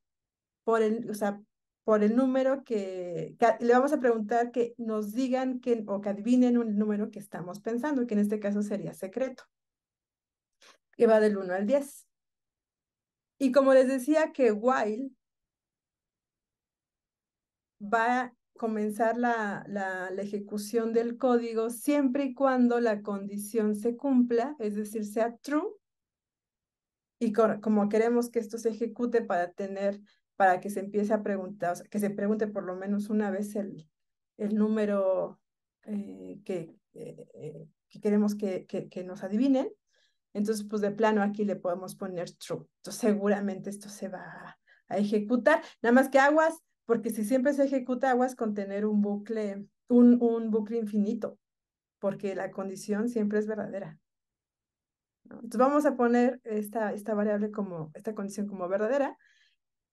por el, o sea, por el número que, le vamos a preguntar que nos digan que, o que adivinen un número que estamos pensando, que en este caso sería secreto, que va del 1 al 10. Y como les decía que while va comenzar la, la, ejecución del código siempre y cuando la condición se cumpla, es decir, sea true. Y como queremos que esto se ejecute para tener, para que se empiece a preguntar, que se pregunte por lo menos una vez el, el número eh, que, eh, eh, que, queremos que, que, que nos adivinen, entonces pues de plano aquí le podemos poner true. Entonces seguramente esto se va a ejecutar. Nada más que aguas, porque si siempre se ejecuta aguas con tener un bucle, un, un bucle infinito, porque la condición siempre es verdadera. Entonces vamos a poner esta, esta variable como, esta condición como verdadera,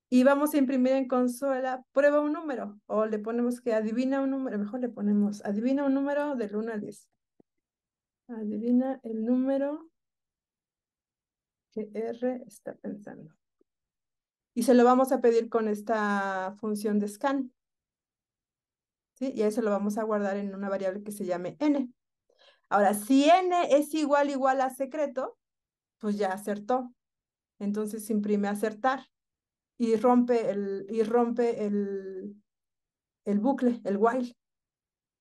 y vamos a imprimir en consola, prueba un número, o le ponemos que adivina un número, mejor le ponemos, adivina un número del 1 al 10. Adivina el número que R está pensando y se lo vamos a pedir con esta función de scan. ¿Sí? Y ahí se lo vamos a guardar en una variable que se llame n. Ahora, si n es igual igual a secreto, pues ya acertó. Entonces imprime acertar y rompe el, y rompe el, el bucle, el while.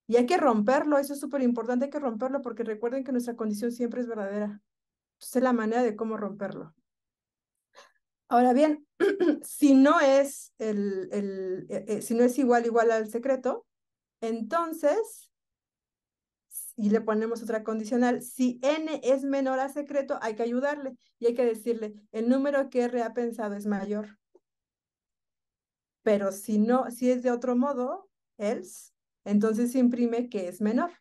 Y hay que romperlo, eso es súper importante, hay que romperlo porque recuerden que nuestra condición siempre es verdadera. Entonces es la manera de cómo romperlo. Ahora bien, si no es, el, eh, eh, si no es igual igual al secreto, entonces, y le ponemos otra condicional, si n es menor a secreto, hay que ayudarle y hay que decirle, el número que R ha pensado es mayor. Pero si no, si es de otro modo, else, entonces se imprime que es menor.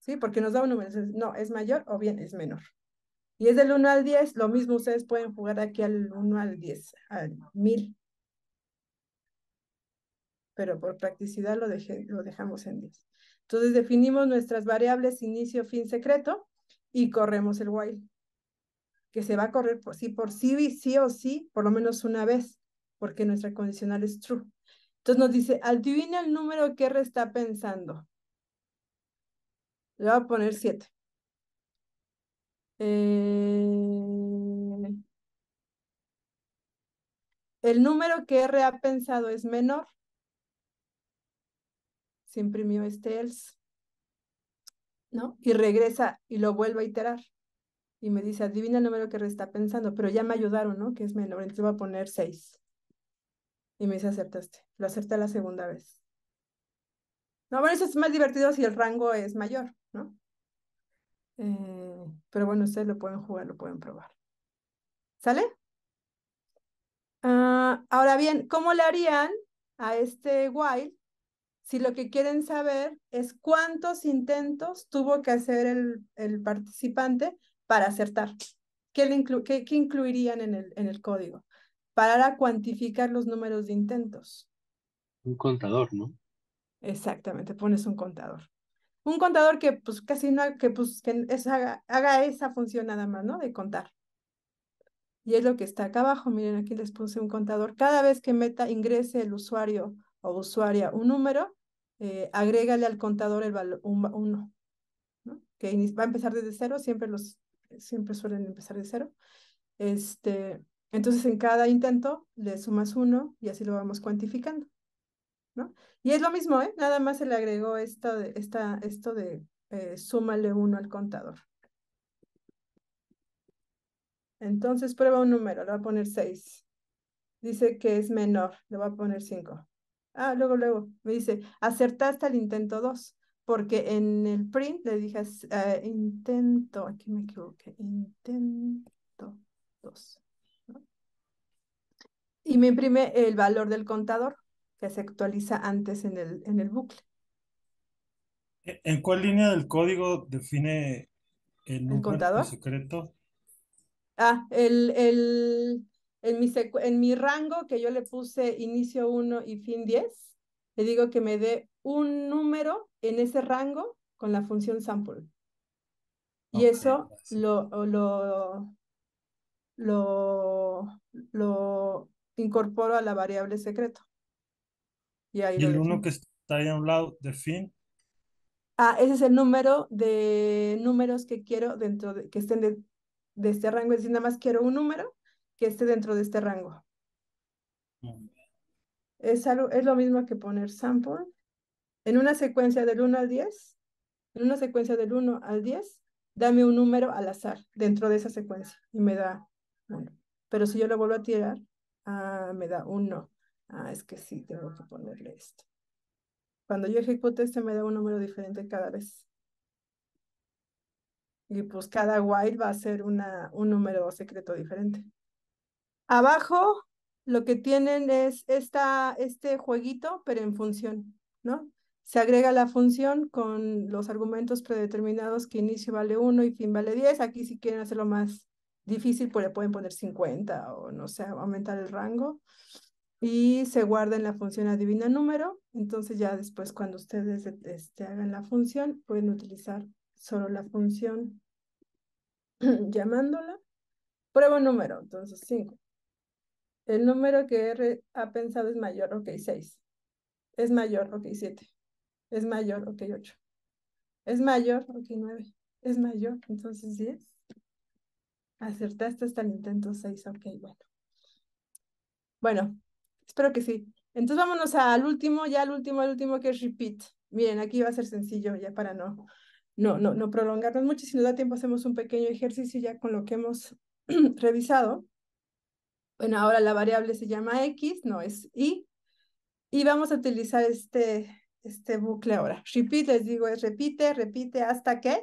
¿Sí? Porque nos da un número, no, es mayor o bien es menor. Y es del 1 al 10, lo mismo ustedes pueden jugar aquí al 1 al 10, al 1000. Pero por practicidad lo, lo dejamos en 10. Entonces definimos nuestras variables inicio, fin, secreto y corremos el while. Que se va a correr por sí, por sí, sí o sí, por lo menos una vez, porque nuestra condicional es true. Entonces nos dice, adivina el número que R está pensando. Le voy a poner 7. Eh, el número que R ha pensado es menor. Se imprimió este else. ¿No? Y regresa y lo vuelve a iterar. Y me dice, adivina el número que R está pensando, pero ya me ayudaron, ¿no? Que es menor. Entonces voy a poner 6. Y me dice, acertaste. Lo acerté la segunda vez. No, bueno, eso es más divertido si el rango es mayor, ¿no? Eh, pero, bueno, ustedes lo pueden jugar, lo pueden probar. ¿Sale? Ah, ahora bien, ¿cómo le harían a este while si lo que quieren saber es cuántos intentos tuvo que hacer el, participante para acertar? ¿Qué, qué incluirían en el, en el código? Para cuantificar los números de intentos. Un contador, ¿no? Exactamente, pones un contador un contador que pues casi no, que pues haga, esa función nada más, ¿no? De contar. Y es lo que está acá abajo, miren, aquí les puse un contador. Cada vez que meta, ingrese el usuario o usuaria un número, eh, agrégale al contador el valor 1, que va a empezar desde cero, siempre los, siempre suelen empezar de cero. Este, entonces en cada intento le sumas uno y así lo vamos cuantificando. Y es lo mismo, ¿eh? Nada más se le agregó esto de, esta, esto de eh, súmale uno al contador. Entonces prueba un número, le voy a poner 6. Dice que es menor, le voy a poner 5. Ah, luego, luego, me dice, acertaste al intento 2, porque en el print le dije, eh, intento, aquí me equivoqué, intento 2. Y me imprime el valor del contador, que se actualiza antes en el, en el bucle. ¿E, ¿En cuál línea del código define el, número contador? secreto? Ah, el, el, en, mi rango que yo le puse inicio 1 y fin 10, le digo que me dé un número en ese rango con la función sample. Y eso lo, lo, lo, lo incorporo a la variable secreto. Y, el uno que está ahí a un lado, de fin. Ah, ese es el número de números que quiero dentro de, que estén de, este rango. Es decir, nada más quiero un número que esté dentro de este rango. Es, es lo mismo que poner sample. En una secuencia del 1 al 10, en una secuencia del 1 al 10, dame un número al azar dentro de esa secuencia y me da uno. Pero si yo lo vuelvo a tirar, ah, me da uno ah, es que sí, tengo que ponerle esto. Cuando yo ejecuto este me da un número diferente cada vez. Y pues cada while va a ser una, un número secreto diferente. Abajo lo que tienen es esta, este jueguito, pero en función, ¿no? Se agrega la función con los argumentos predeterminados que inicio vale 1 y fin vale 10. Aquí si quieren hacerlo más difícil, pues le pueden poner 50 o no sé, aumentar el rango y se guarda en la función adivina número. Entonces ya después cuando ustedes e, este, hagan la función, pueden utilizar solo la función llamándola. Prueba número, entonces 5. El número que R ha pensado es mayor, ok, 6. Es mayor, ok, 7. Es mayor, ok, 8. Es mayor, ok, 9. Es mayor, entonces 10. Acertaste hasta el intento 6, ok, bueno. Bueno, Espero que sí. Entonces vámonos al último, ya al último, al último que es repeat. Miren, aquí va a ser sencillo ya para no, no, no, no prolongarnos mucho. Si nos da tiempo hacemos un pequeño ejercicio ya con lo que hemos revisado. Bueno, ahora la variable se llama X, no es Y. Y vamos a utilizar este, este bucle ahora. Repeat, les digo, es repite, repite hasta que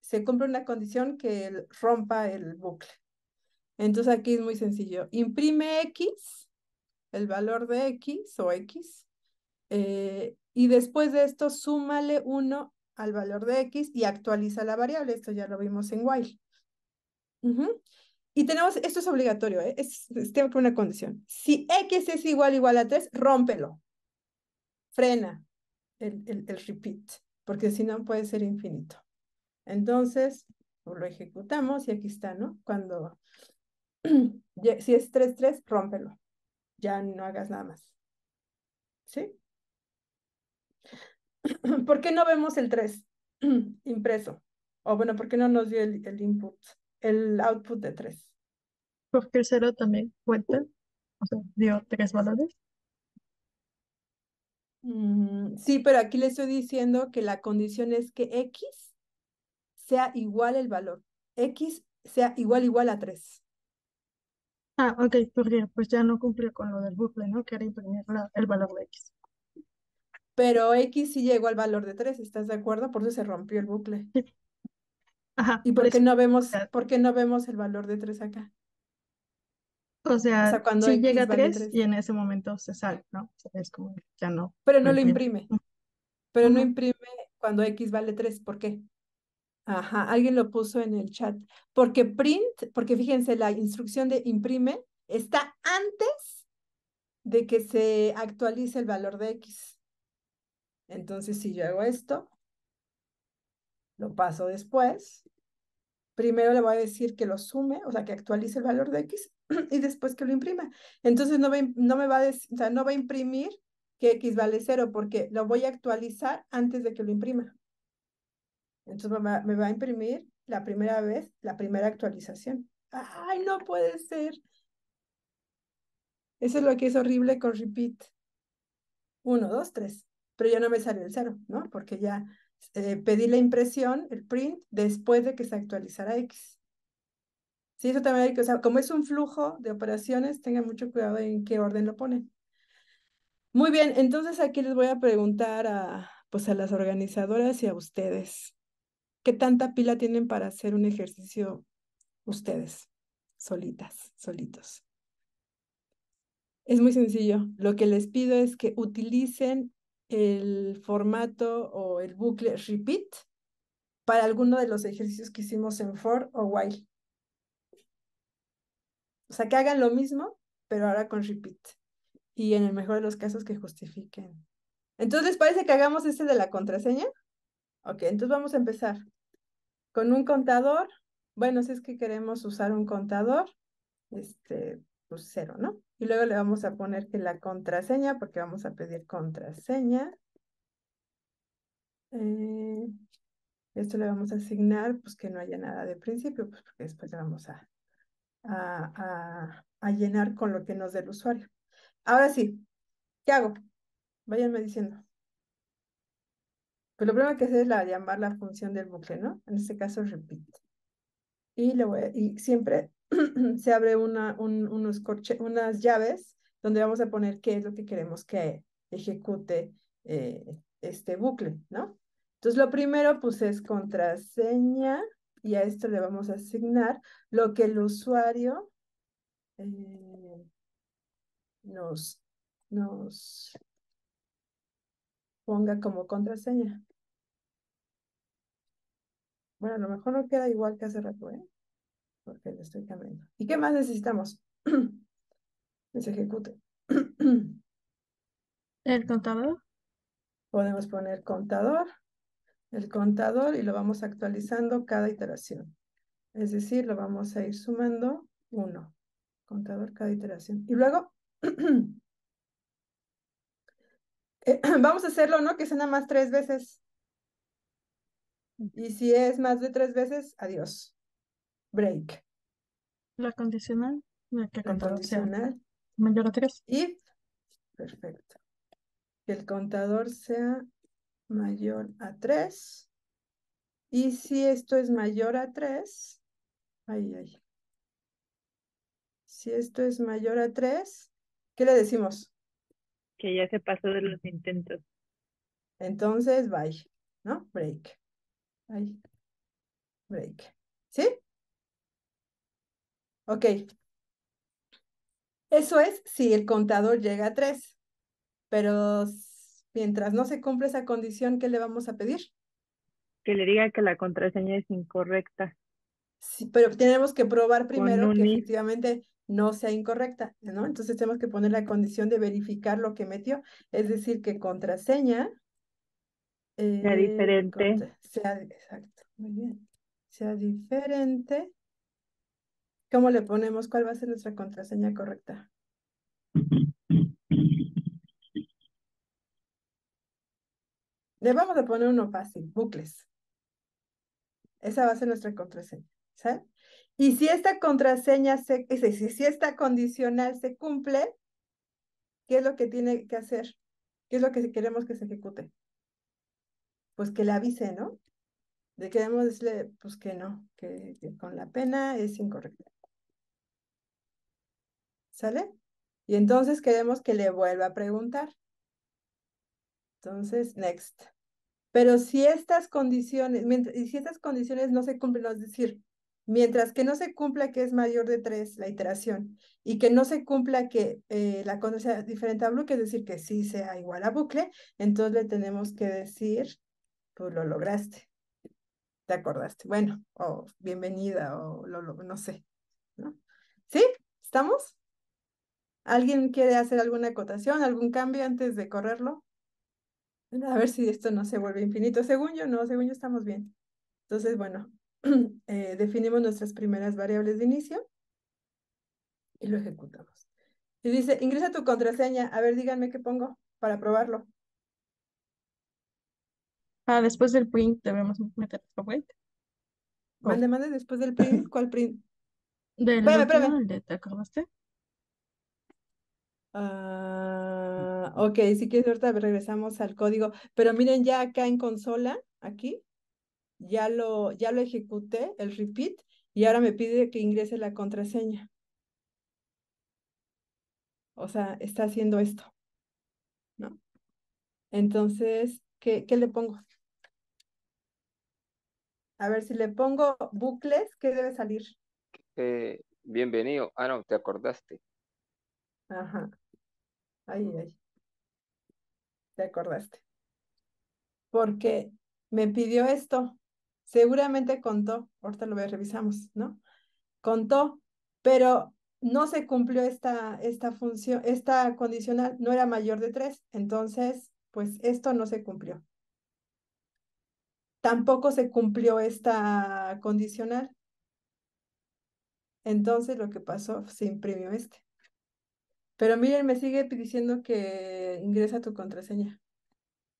se cumpla una condición que rompa el bucle. Entonces aquí es muy sencillo. Imprime X el valor de X o X. Eh, y después de esto, súmale 1 al valor de X y actualiza la variable. Esto ya lo vimos en while. Y tenemos, esto es obligatorio, ¿eh? es, tengo una condición. Si X es igual igual a 3, rómpelo. Frena el, el, el repeat, porque si no puede ser infinito. Entonces, lo ejecutamos y aquí está, ¿no? Cuando, si es 3, 3, rómpelo ya no hagas nada más. ¿Sí? ¿Por qué no vemos el 3 impreso? O bueno, ¿por qué no nos dio el, input, el output de 3? Porque el 0 también cuenta, o sea, dio tres valores. Mm, sí, pero aquí le estoy diciendo que la condición es que X sea igual el valor. X sea igual igual a 3. Ah, ok, porque pues ya no cumplió con lo del bucle, ¿no? Que era imprimir el valor de X. Pero X sí llegó al valor de 3, ¿estás de acuerdo? Por eso se rompió el bucle. Ajá, ¿Y por qué no vemos, por qué no vemos el valor de 3 acá? O sea, cuando llega a 3 y en ese momento se sale, ¿no? es como, ya no Pero no lo imprime. pero no imprime cuando X vale 3, ¿por qué? Ajá, alguien lo puso en el chat. Porque print, porque fíjense, la instrucción de imprime está antes de que se actualice el valor de X. Entonces, si yo hago esto, lo paso después. Primero le voy a decir que lo sume, o sea, que actualice el valor de X y después que lo imprima. Entonces, no, no me va a sea, no va a imprimir que X vale cero porque lo voy a actualizar antes de que lo imprima. Entonces me va a imprimir la primera vez, la primera actualización. ¡Ay, no puede ser! Eso es lo que es horrible con repeat. Uno, dos, tres. Pero ya no me salió el cero, ¿no? Porque ya eh, pedí la impresión, el print, después de que se actualizara X. Sí, eso también hay que, o sea, como es un flujo de operaciones, tengan mucho cuidado en qué orden lo ponen. Muy bien, entonces aquí les voy a preguntar a, pues a las organizadoras y a ustedes. ¿Qué tanta pila tienen para hacer un ejercicio ustedes, solitas, solitos? Es muy sencillo. Lo que les pido es que utilicen el formato o el bucle repeat para alguno de los ejercicios que hicimos en for o while. O sea, que hagan lo mismo, pero ahora con repeat. Y en el mejor de los casos que justifiquen. Entonces, ¿les parece que hagamos este de la contraseña? Ok, entonces vamos a empezar con un contador. Bueno, si es que queremos usar un contador, este, pues cero, ¿no? Y luego le vamos a poner que la contraseña, porque vamos a pedir contraseña. Eh, esto le vamos a asignar, pues que no haya nada de principio, pues porque después le vamos a, a, a, a llenar con lo que nos dé el usuario. Ahora sí, ¿qué hago? Váyanme diciendo. Pues lo primero que hacer es llamar la función del bucle, ¿no? En este caso, repeat. Y, siempre se abre unos unas llaves donde vamos a poner qué es lo que queremos que ejecute eh, este bucle, ¿no? Entonces, lo primero, pues, es contraseña y a esto le vamos a asignar lo que el usuario eh, nos ponga como contraseña. Bueno, a lo mejor no queda igual que hace rato, ¿eh? Porque lo estoy cambiando. ¿Y qué más necesitamos? que ejecute. ¿El contador? Podemos poner contador, el contador y lo vamos actualizando cada iteración. Es decir, lo vamos a ir sumando uno, contador cada iteración. Y luego eh, vamos a hacerlo, ¿no? Que sea nada más tres veces. Y si es más de tres veces, adiós. Break. La condicional, la condicional. Mayor a tres. If. Perfecto. Que el contador sea mayor a tres. Y si esto es mayor a tres, ay, ay. Si esto es mayor a tres, ¿qué le decimos? Que ya se pasó de los intentos. Entonces, bye, ¿no? Break. Break. ¿Sí? Ok. Eso es si el contador llega a tres. Pero mientras no se cumple esa condición, ¿qué le vamos a pedir? Que le diga que la contraseña es incorrecta. Sí, pero tenemos que probar primero que efectivamente no sea incorrecta, ¿no? Entonces tenemos que poner la condición de verificar lo que metió, es decir, que contraseña sea eh, diferente. exacto, muy bien. Sea diferente. ¿Cómo le ponemos? ¿Cuál va a ser nuestra contraseña correcta? Le vamos a poner uno fácil, bucles. Esa va a ser nuestra contraseña. ¿sabes? Y si esta contraseña, se, si esta condicional se cumple, ¿qué es lo que tiene que hacer? ¿Qué es lo que queremos que se ejecute? pues que le avise, ¿no? De que decirle, pues que no, que, con la pena es incorrecto. ¿Sale? Y entonces queremos que le vuelva a preguntar. Entonces, next. Pero si estas condiciones, y si estas condiciones no se cumplen, es decir, mientras que no se cumpla que es mayor de tres la iteración y que no se cumpla que eh, la condición sea diferente a bucle, es decir, que sí sea igual a bucle, entonces le tenemos que decir lo lograste, te acordaste, bueno, o bienvenida, o no sé, ¿no? ¿Sí? ¿Estamos? ¿Alguien quiere hacer alguna acotación, algún cambio antes de correrlo? A ver si esto no se vuelve infinito. Según yo, no, según yo estamos bien. Entonces, bueno, eh, definimos nuestras primeras variables de inicio y lo ejecutamos. Y dice, ingresa tu contraseña. A ver, díganme qué pongo para probarlo. Ah, después del print debemos meter el Mande, mande, después del print, ¿cuál print? Del ¿te acordaste? Ah, ok, si quieres, ahorita regresamos al código. Pero miren, ya acá en consola, aquí, ya lo, ya lo ejecuté, el repeat, y ahora me pide que ingrese la contraseña. O sea, está haciendo esto, ¿no? Entonces, ¿qué, qué le pongo? A ver, si le pongo bucles, ¿qué debe salir? Eh, bienvenido. Ah, no, te acordaste. Ajá. Ahí, ahí. Te acordaste. Porque me pidió esto. Seguramente contó. Ahorita lo revisamos, ¿no? Contó, pero no se cumplió esta, esta función, esta condicional no era mayor de tres. Entonces, pues esto no se cumplió tampoco se cumplió esta condicional. Entonces lo que pasó, se imprimió este. Pero miren, me sigue diciendo que ingresa tu contraseña.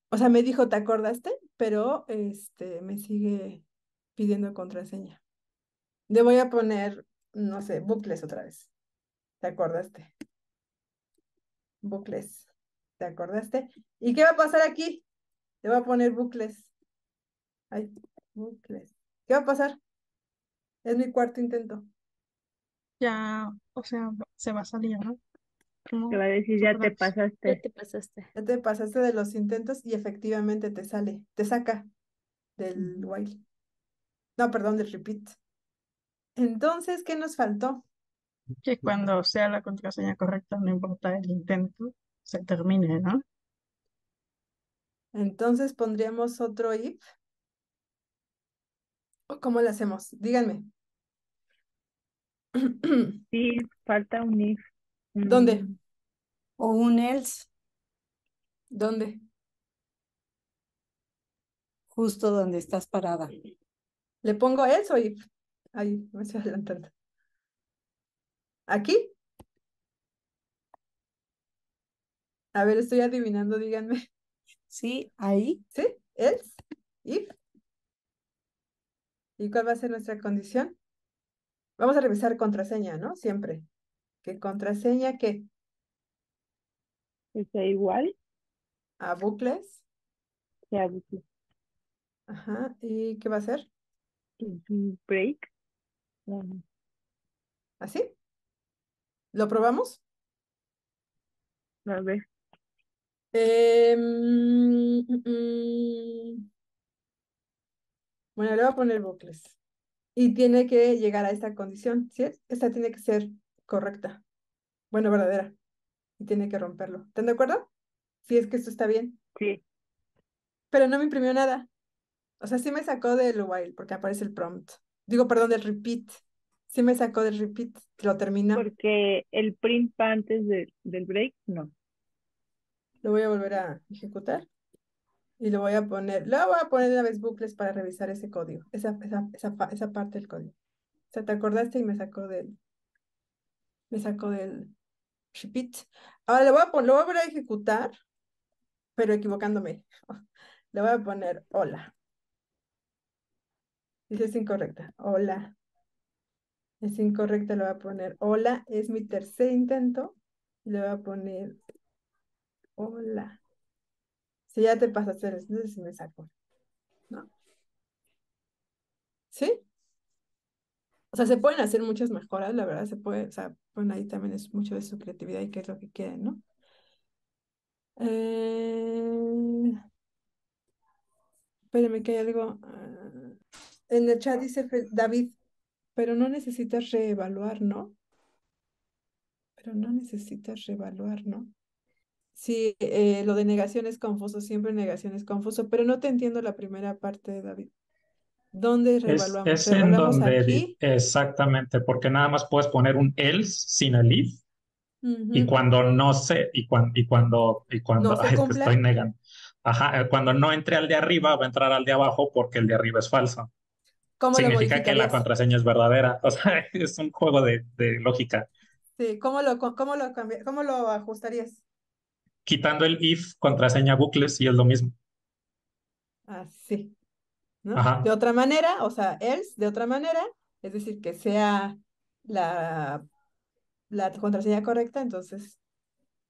O sea, me dijo, ¿te acordaste? Pero este, me sigue pidiendo contraseña. Le voy a poner, no sé, bucles otra vez. ¿Te acordaste? Bucles. ¿Te acordaste? ¿Y qué va a pasar aquí? Le voy a poner bucles. Ay, ¿Qué va a pasar? Es mi cuarto intento. Ya, o sea, se va a salir, ¿no? no te va a decir, ya te pasaste. Ya te pasaste. Ya te pasaste de los intentos y efectivamente te sale, te saca del while. No, perdón, del repeat. Entonces, ¿qué nos faltó? Que cuando sea la contraseña correcta, no importa el intento, se termine, ¿no? Entonces pondríamos otro if. ¿Cómo lo hacemos? Díganme. Sí, falta un if. ¿Dónde? O un else. ¿Dónde? Justo donde estás parada. ¿Le pongo else o if? Ahí, me estoy adelantando. ¿Aquí? A ver, estoy adivinando, díganme. Sí, ahí. ¿Sí? ¿Else? ¿If? ¿Y cuál va a ser nuestra condición? Vamos a revisar contraseña, ¿no? Siempre. ¿Qué contraseña qué? Que sea igual. ¿A bucles? Sí, a bucles. Ajá. ¿Y qué va a ser? Break. ¿Así? ¿Ah, ¿Lo probamos? A ver. Eh, bueno, le voy a poner bucles. Y tiene que llegar a esta condición, ¿sí? Esta tiene que ser correcta. Bueno, verdadera. Y tiene que romperlo. ¿Están de acuerdo? Si es que esto está bien. Sí. Pero no me imprimió nada. O sea, sí me sacó del while porque aparece el prompt. Digo, perdón, del repeat. Sí me sacó del repeat, lo termina. Porque el print antes del break, no. Lo voy a volver a ejecutar. Y lo voy a poner, lo voy a poner en vez bucles para revisar ese código, esa, esa, parte del código. O sea, te acordaste y me sacó del, me sacó del repeat. Ahora lo voy a poner, lo voy a, ejecutar, pero equivocándome. Le voy a poner hola. Dice es incorrecta. Hola. Es incorrecta, lo voy a poner hola. Es mi tercer intento. Le voy a poner hola. Si ya te pasaste sé si me saco. ¿No? ¿Sí? O sea, se pueden hacer muchas mejoras, la verdad, se puede, o sea, bueno, ahí también es mucho de su creatividad y qué es lo que quieren, ¿no? Eh, espérame que hay algo. Ah, en el chat dice David, pero no necesitas reevaluar, ¿no? Pero no necesitas reevaluar, ¿no? Sí, eh, lo de negación es confuso, siempre negación es confuso, pero no te entiendo la primera parte, David. ¿Dónde revaluamos? Es, es en donde, exactamente, porque nada más puedes poner un else sin el if, y cuando no sé, y, y cuando, y cuando, estoy negando. Ajá, eh, cuando no entre al de arriba, va a entrar al de abajo porque el de arriba es falso. ¿Cómo Significa que la contraseña es verdadera. O sea, es un juego de, lógica. Sí, ¿cómo lo, cómo lo, cómo lo ajustarías? quitando el if, contraseña bucles y es lo mismo. Así. Ah, sí. De otra manera, o sea, else de otra manera, es decir, que sea la, la contraseña correcta, entonces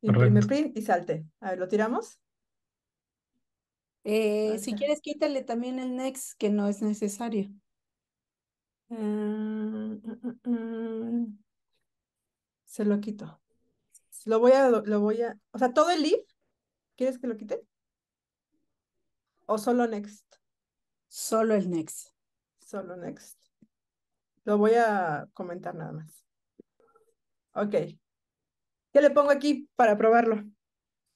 imprime print y salte. A ver, ¿lo tiramos? Eh, ah, si quieres, quítale también el next, que no es necesario. Ah, mm, mm, mm. se lo quito. Pues, lo voy a, lo voy a, o sea, todo el if, ¿quieres que lo quite? ¿O solo next? Solo el next. Solo next. Lo voy a comentar nada más. Ok. ¿Qué le pongo aquí para probarlo?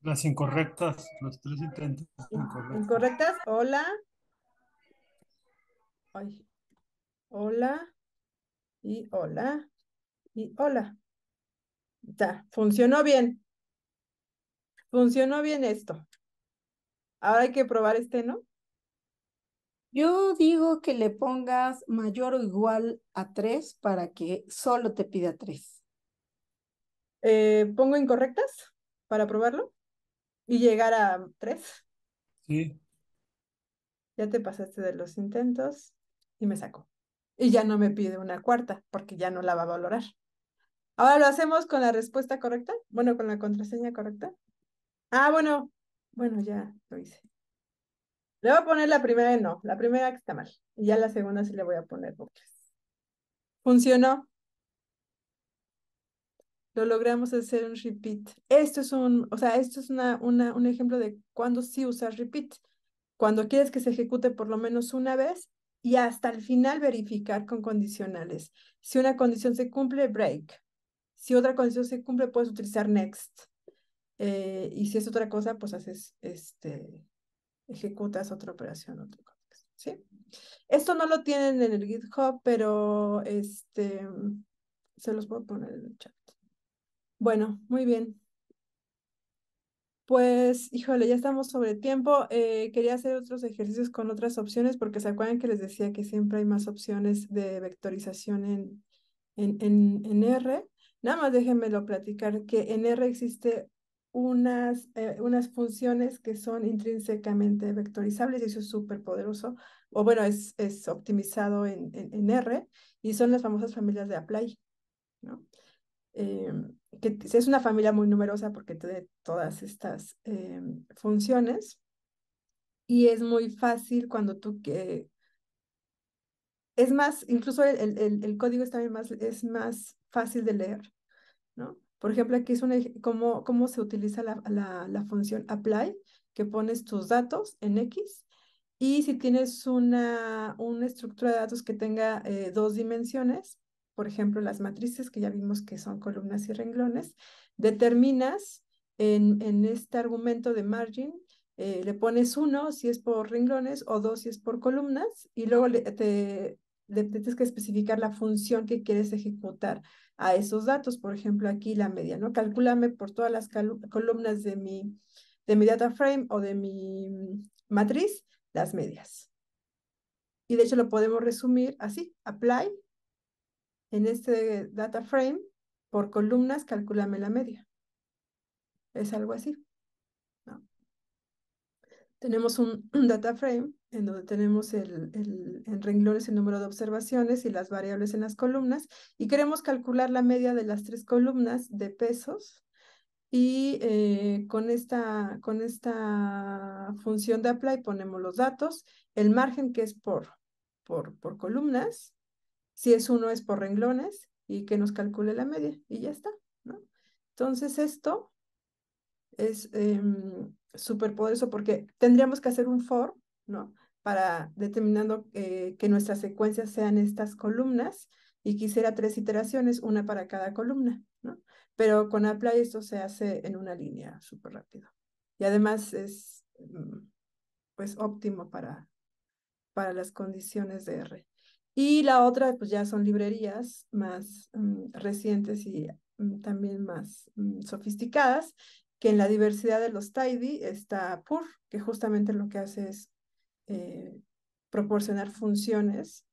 Las incorrectas, los tres intentos. Incorrectas. incorrectas. Hola. Hola. Y hola. Y hola. Ya, funcionó bien. Funcionó bien esto. Ahora hay que probar este, ¿no? Yo digo que le pongas mayor o igual a 3 para que solo te pida 3. Eh, ¿Pongo incorrectas para probarlo? ¿Y llegar a 3? Sí. Ya te pasaste de los intentos y me sacó. Y ya no me pide una cuarta porque ya no la va a valorar. Ahora lo hacemos con la respuesta correcta, bueno, con la contraseña correcta. Ah, bueno, bueno, ya lo hice. Le voy a poner la primera no, la primera que está mal. Y ya la segunda sí le voy a poner Funcionó. Lo logramos hacer un repeat. Esto es un, o sea, esto es una, una, un ejemplo de cuando sí usas repeat. Cuando quieres que se ejecute por lo menos una vez y hasta el final verificar con condicionales. Si una condición se cumple, break. Si otra condición se cumple, puedes utilizar next. Eh, y si es otra cosa, pues haces, este, ejecutas otra operación, ¿sí? Esto no lo tienen en el GitHub, pero este, se los puedo poner en el chat. Bueno, muy bien. Pues, híjole, ya estamos sobre tiempo. Eh, quería hacer otros ejercicios con otras opciones porque se acuerdan que les decía que siempre hay más opciones de vectorización en, en, en, en R. Nada más déjenmelo platicar que en R existe unas, eh, unas funciones que son intrínsecamente vectorizables y eso es súper poderoso, o bueno, es, es optimizado en, en, R y son las famosas familias de apply, ¿no? Em, que es una familia muy numerosa porque tiene todas estas em, funciones y es muy fácil cuando tú que eh, es más, incluso el, el, el código es también más, es más fácil de leer, ¿no? Por ejemplo, aquí es una, cómo, cómo se utiliza la, la, función apply, que pones tus datos en X y si tienes una, una estructura de datos que tenga eh, dos dimensiones, por ejemplo, las matrices que ya vimos que son columnas y renglones, determinas en, en este argumento de margin, eh, le pones uno si es por renglones o dos si es por columnas y luego te, tienes que especificar la función que quieres ejecutar a esos datos. Por ejemplo, aquí la media, ¿no? Calcúlame por todas las columnas de mi, de mi data frame o de mi mm, matriz, las medias. Y de hecho lo podemos resumir así, apply en este data frame por columnas, calculame la media. Es algo así tenemos un, data frame en donde tenemos el, el, en renglones el número de observaciones y las variables en las columnas y queremos calcular la media de las tres columnas de pesos y eh, con, esta, con esta función de apply ponemos los datos, el margen que es por, por, por columnas, si es uno es por renglones y que nos calcule la media y ya está. Entonces esto es em, súper poderoso porque tendríamos que hacer un for, ¿no? Para determinando eh, que nuestras secuencias sean estas columnas y quisiera tres iteraciones, una para cada columna, ¿no? Pero con Apply esto se hace en una línea súper rápido. Y además es mm, pues óptimo para, para las condiciones de R. Y la otra, pues ya son librerías más mm, recientes y mm, también más sofisticadas, que en la diversidad de los tidy está PUR, que justamente lo que hace es eh, proporcionar funciones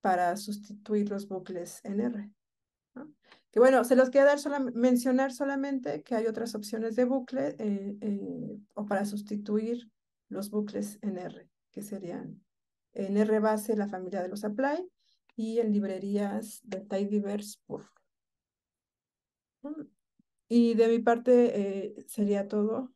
para sustituir los bucles en R. Que bueno, se los queda dar mencionar solamente que hay otras opciones de bucle eh, eh, o para sustituir los bucles en R, que serían en R base la familia de los apply y en librerías de tidyverse PUR. Mm. Y de mi parte eh, sería todo.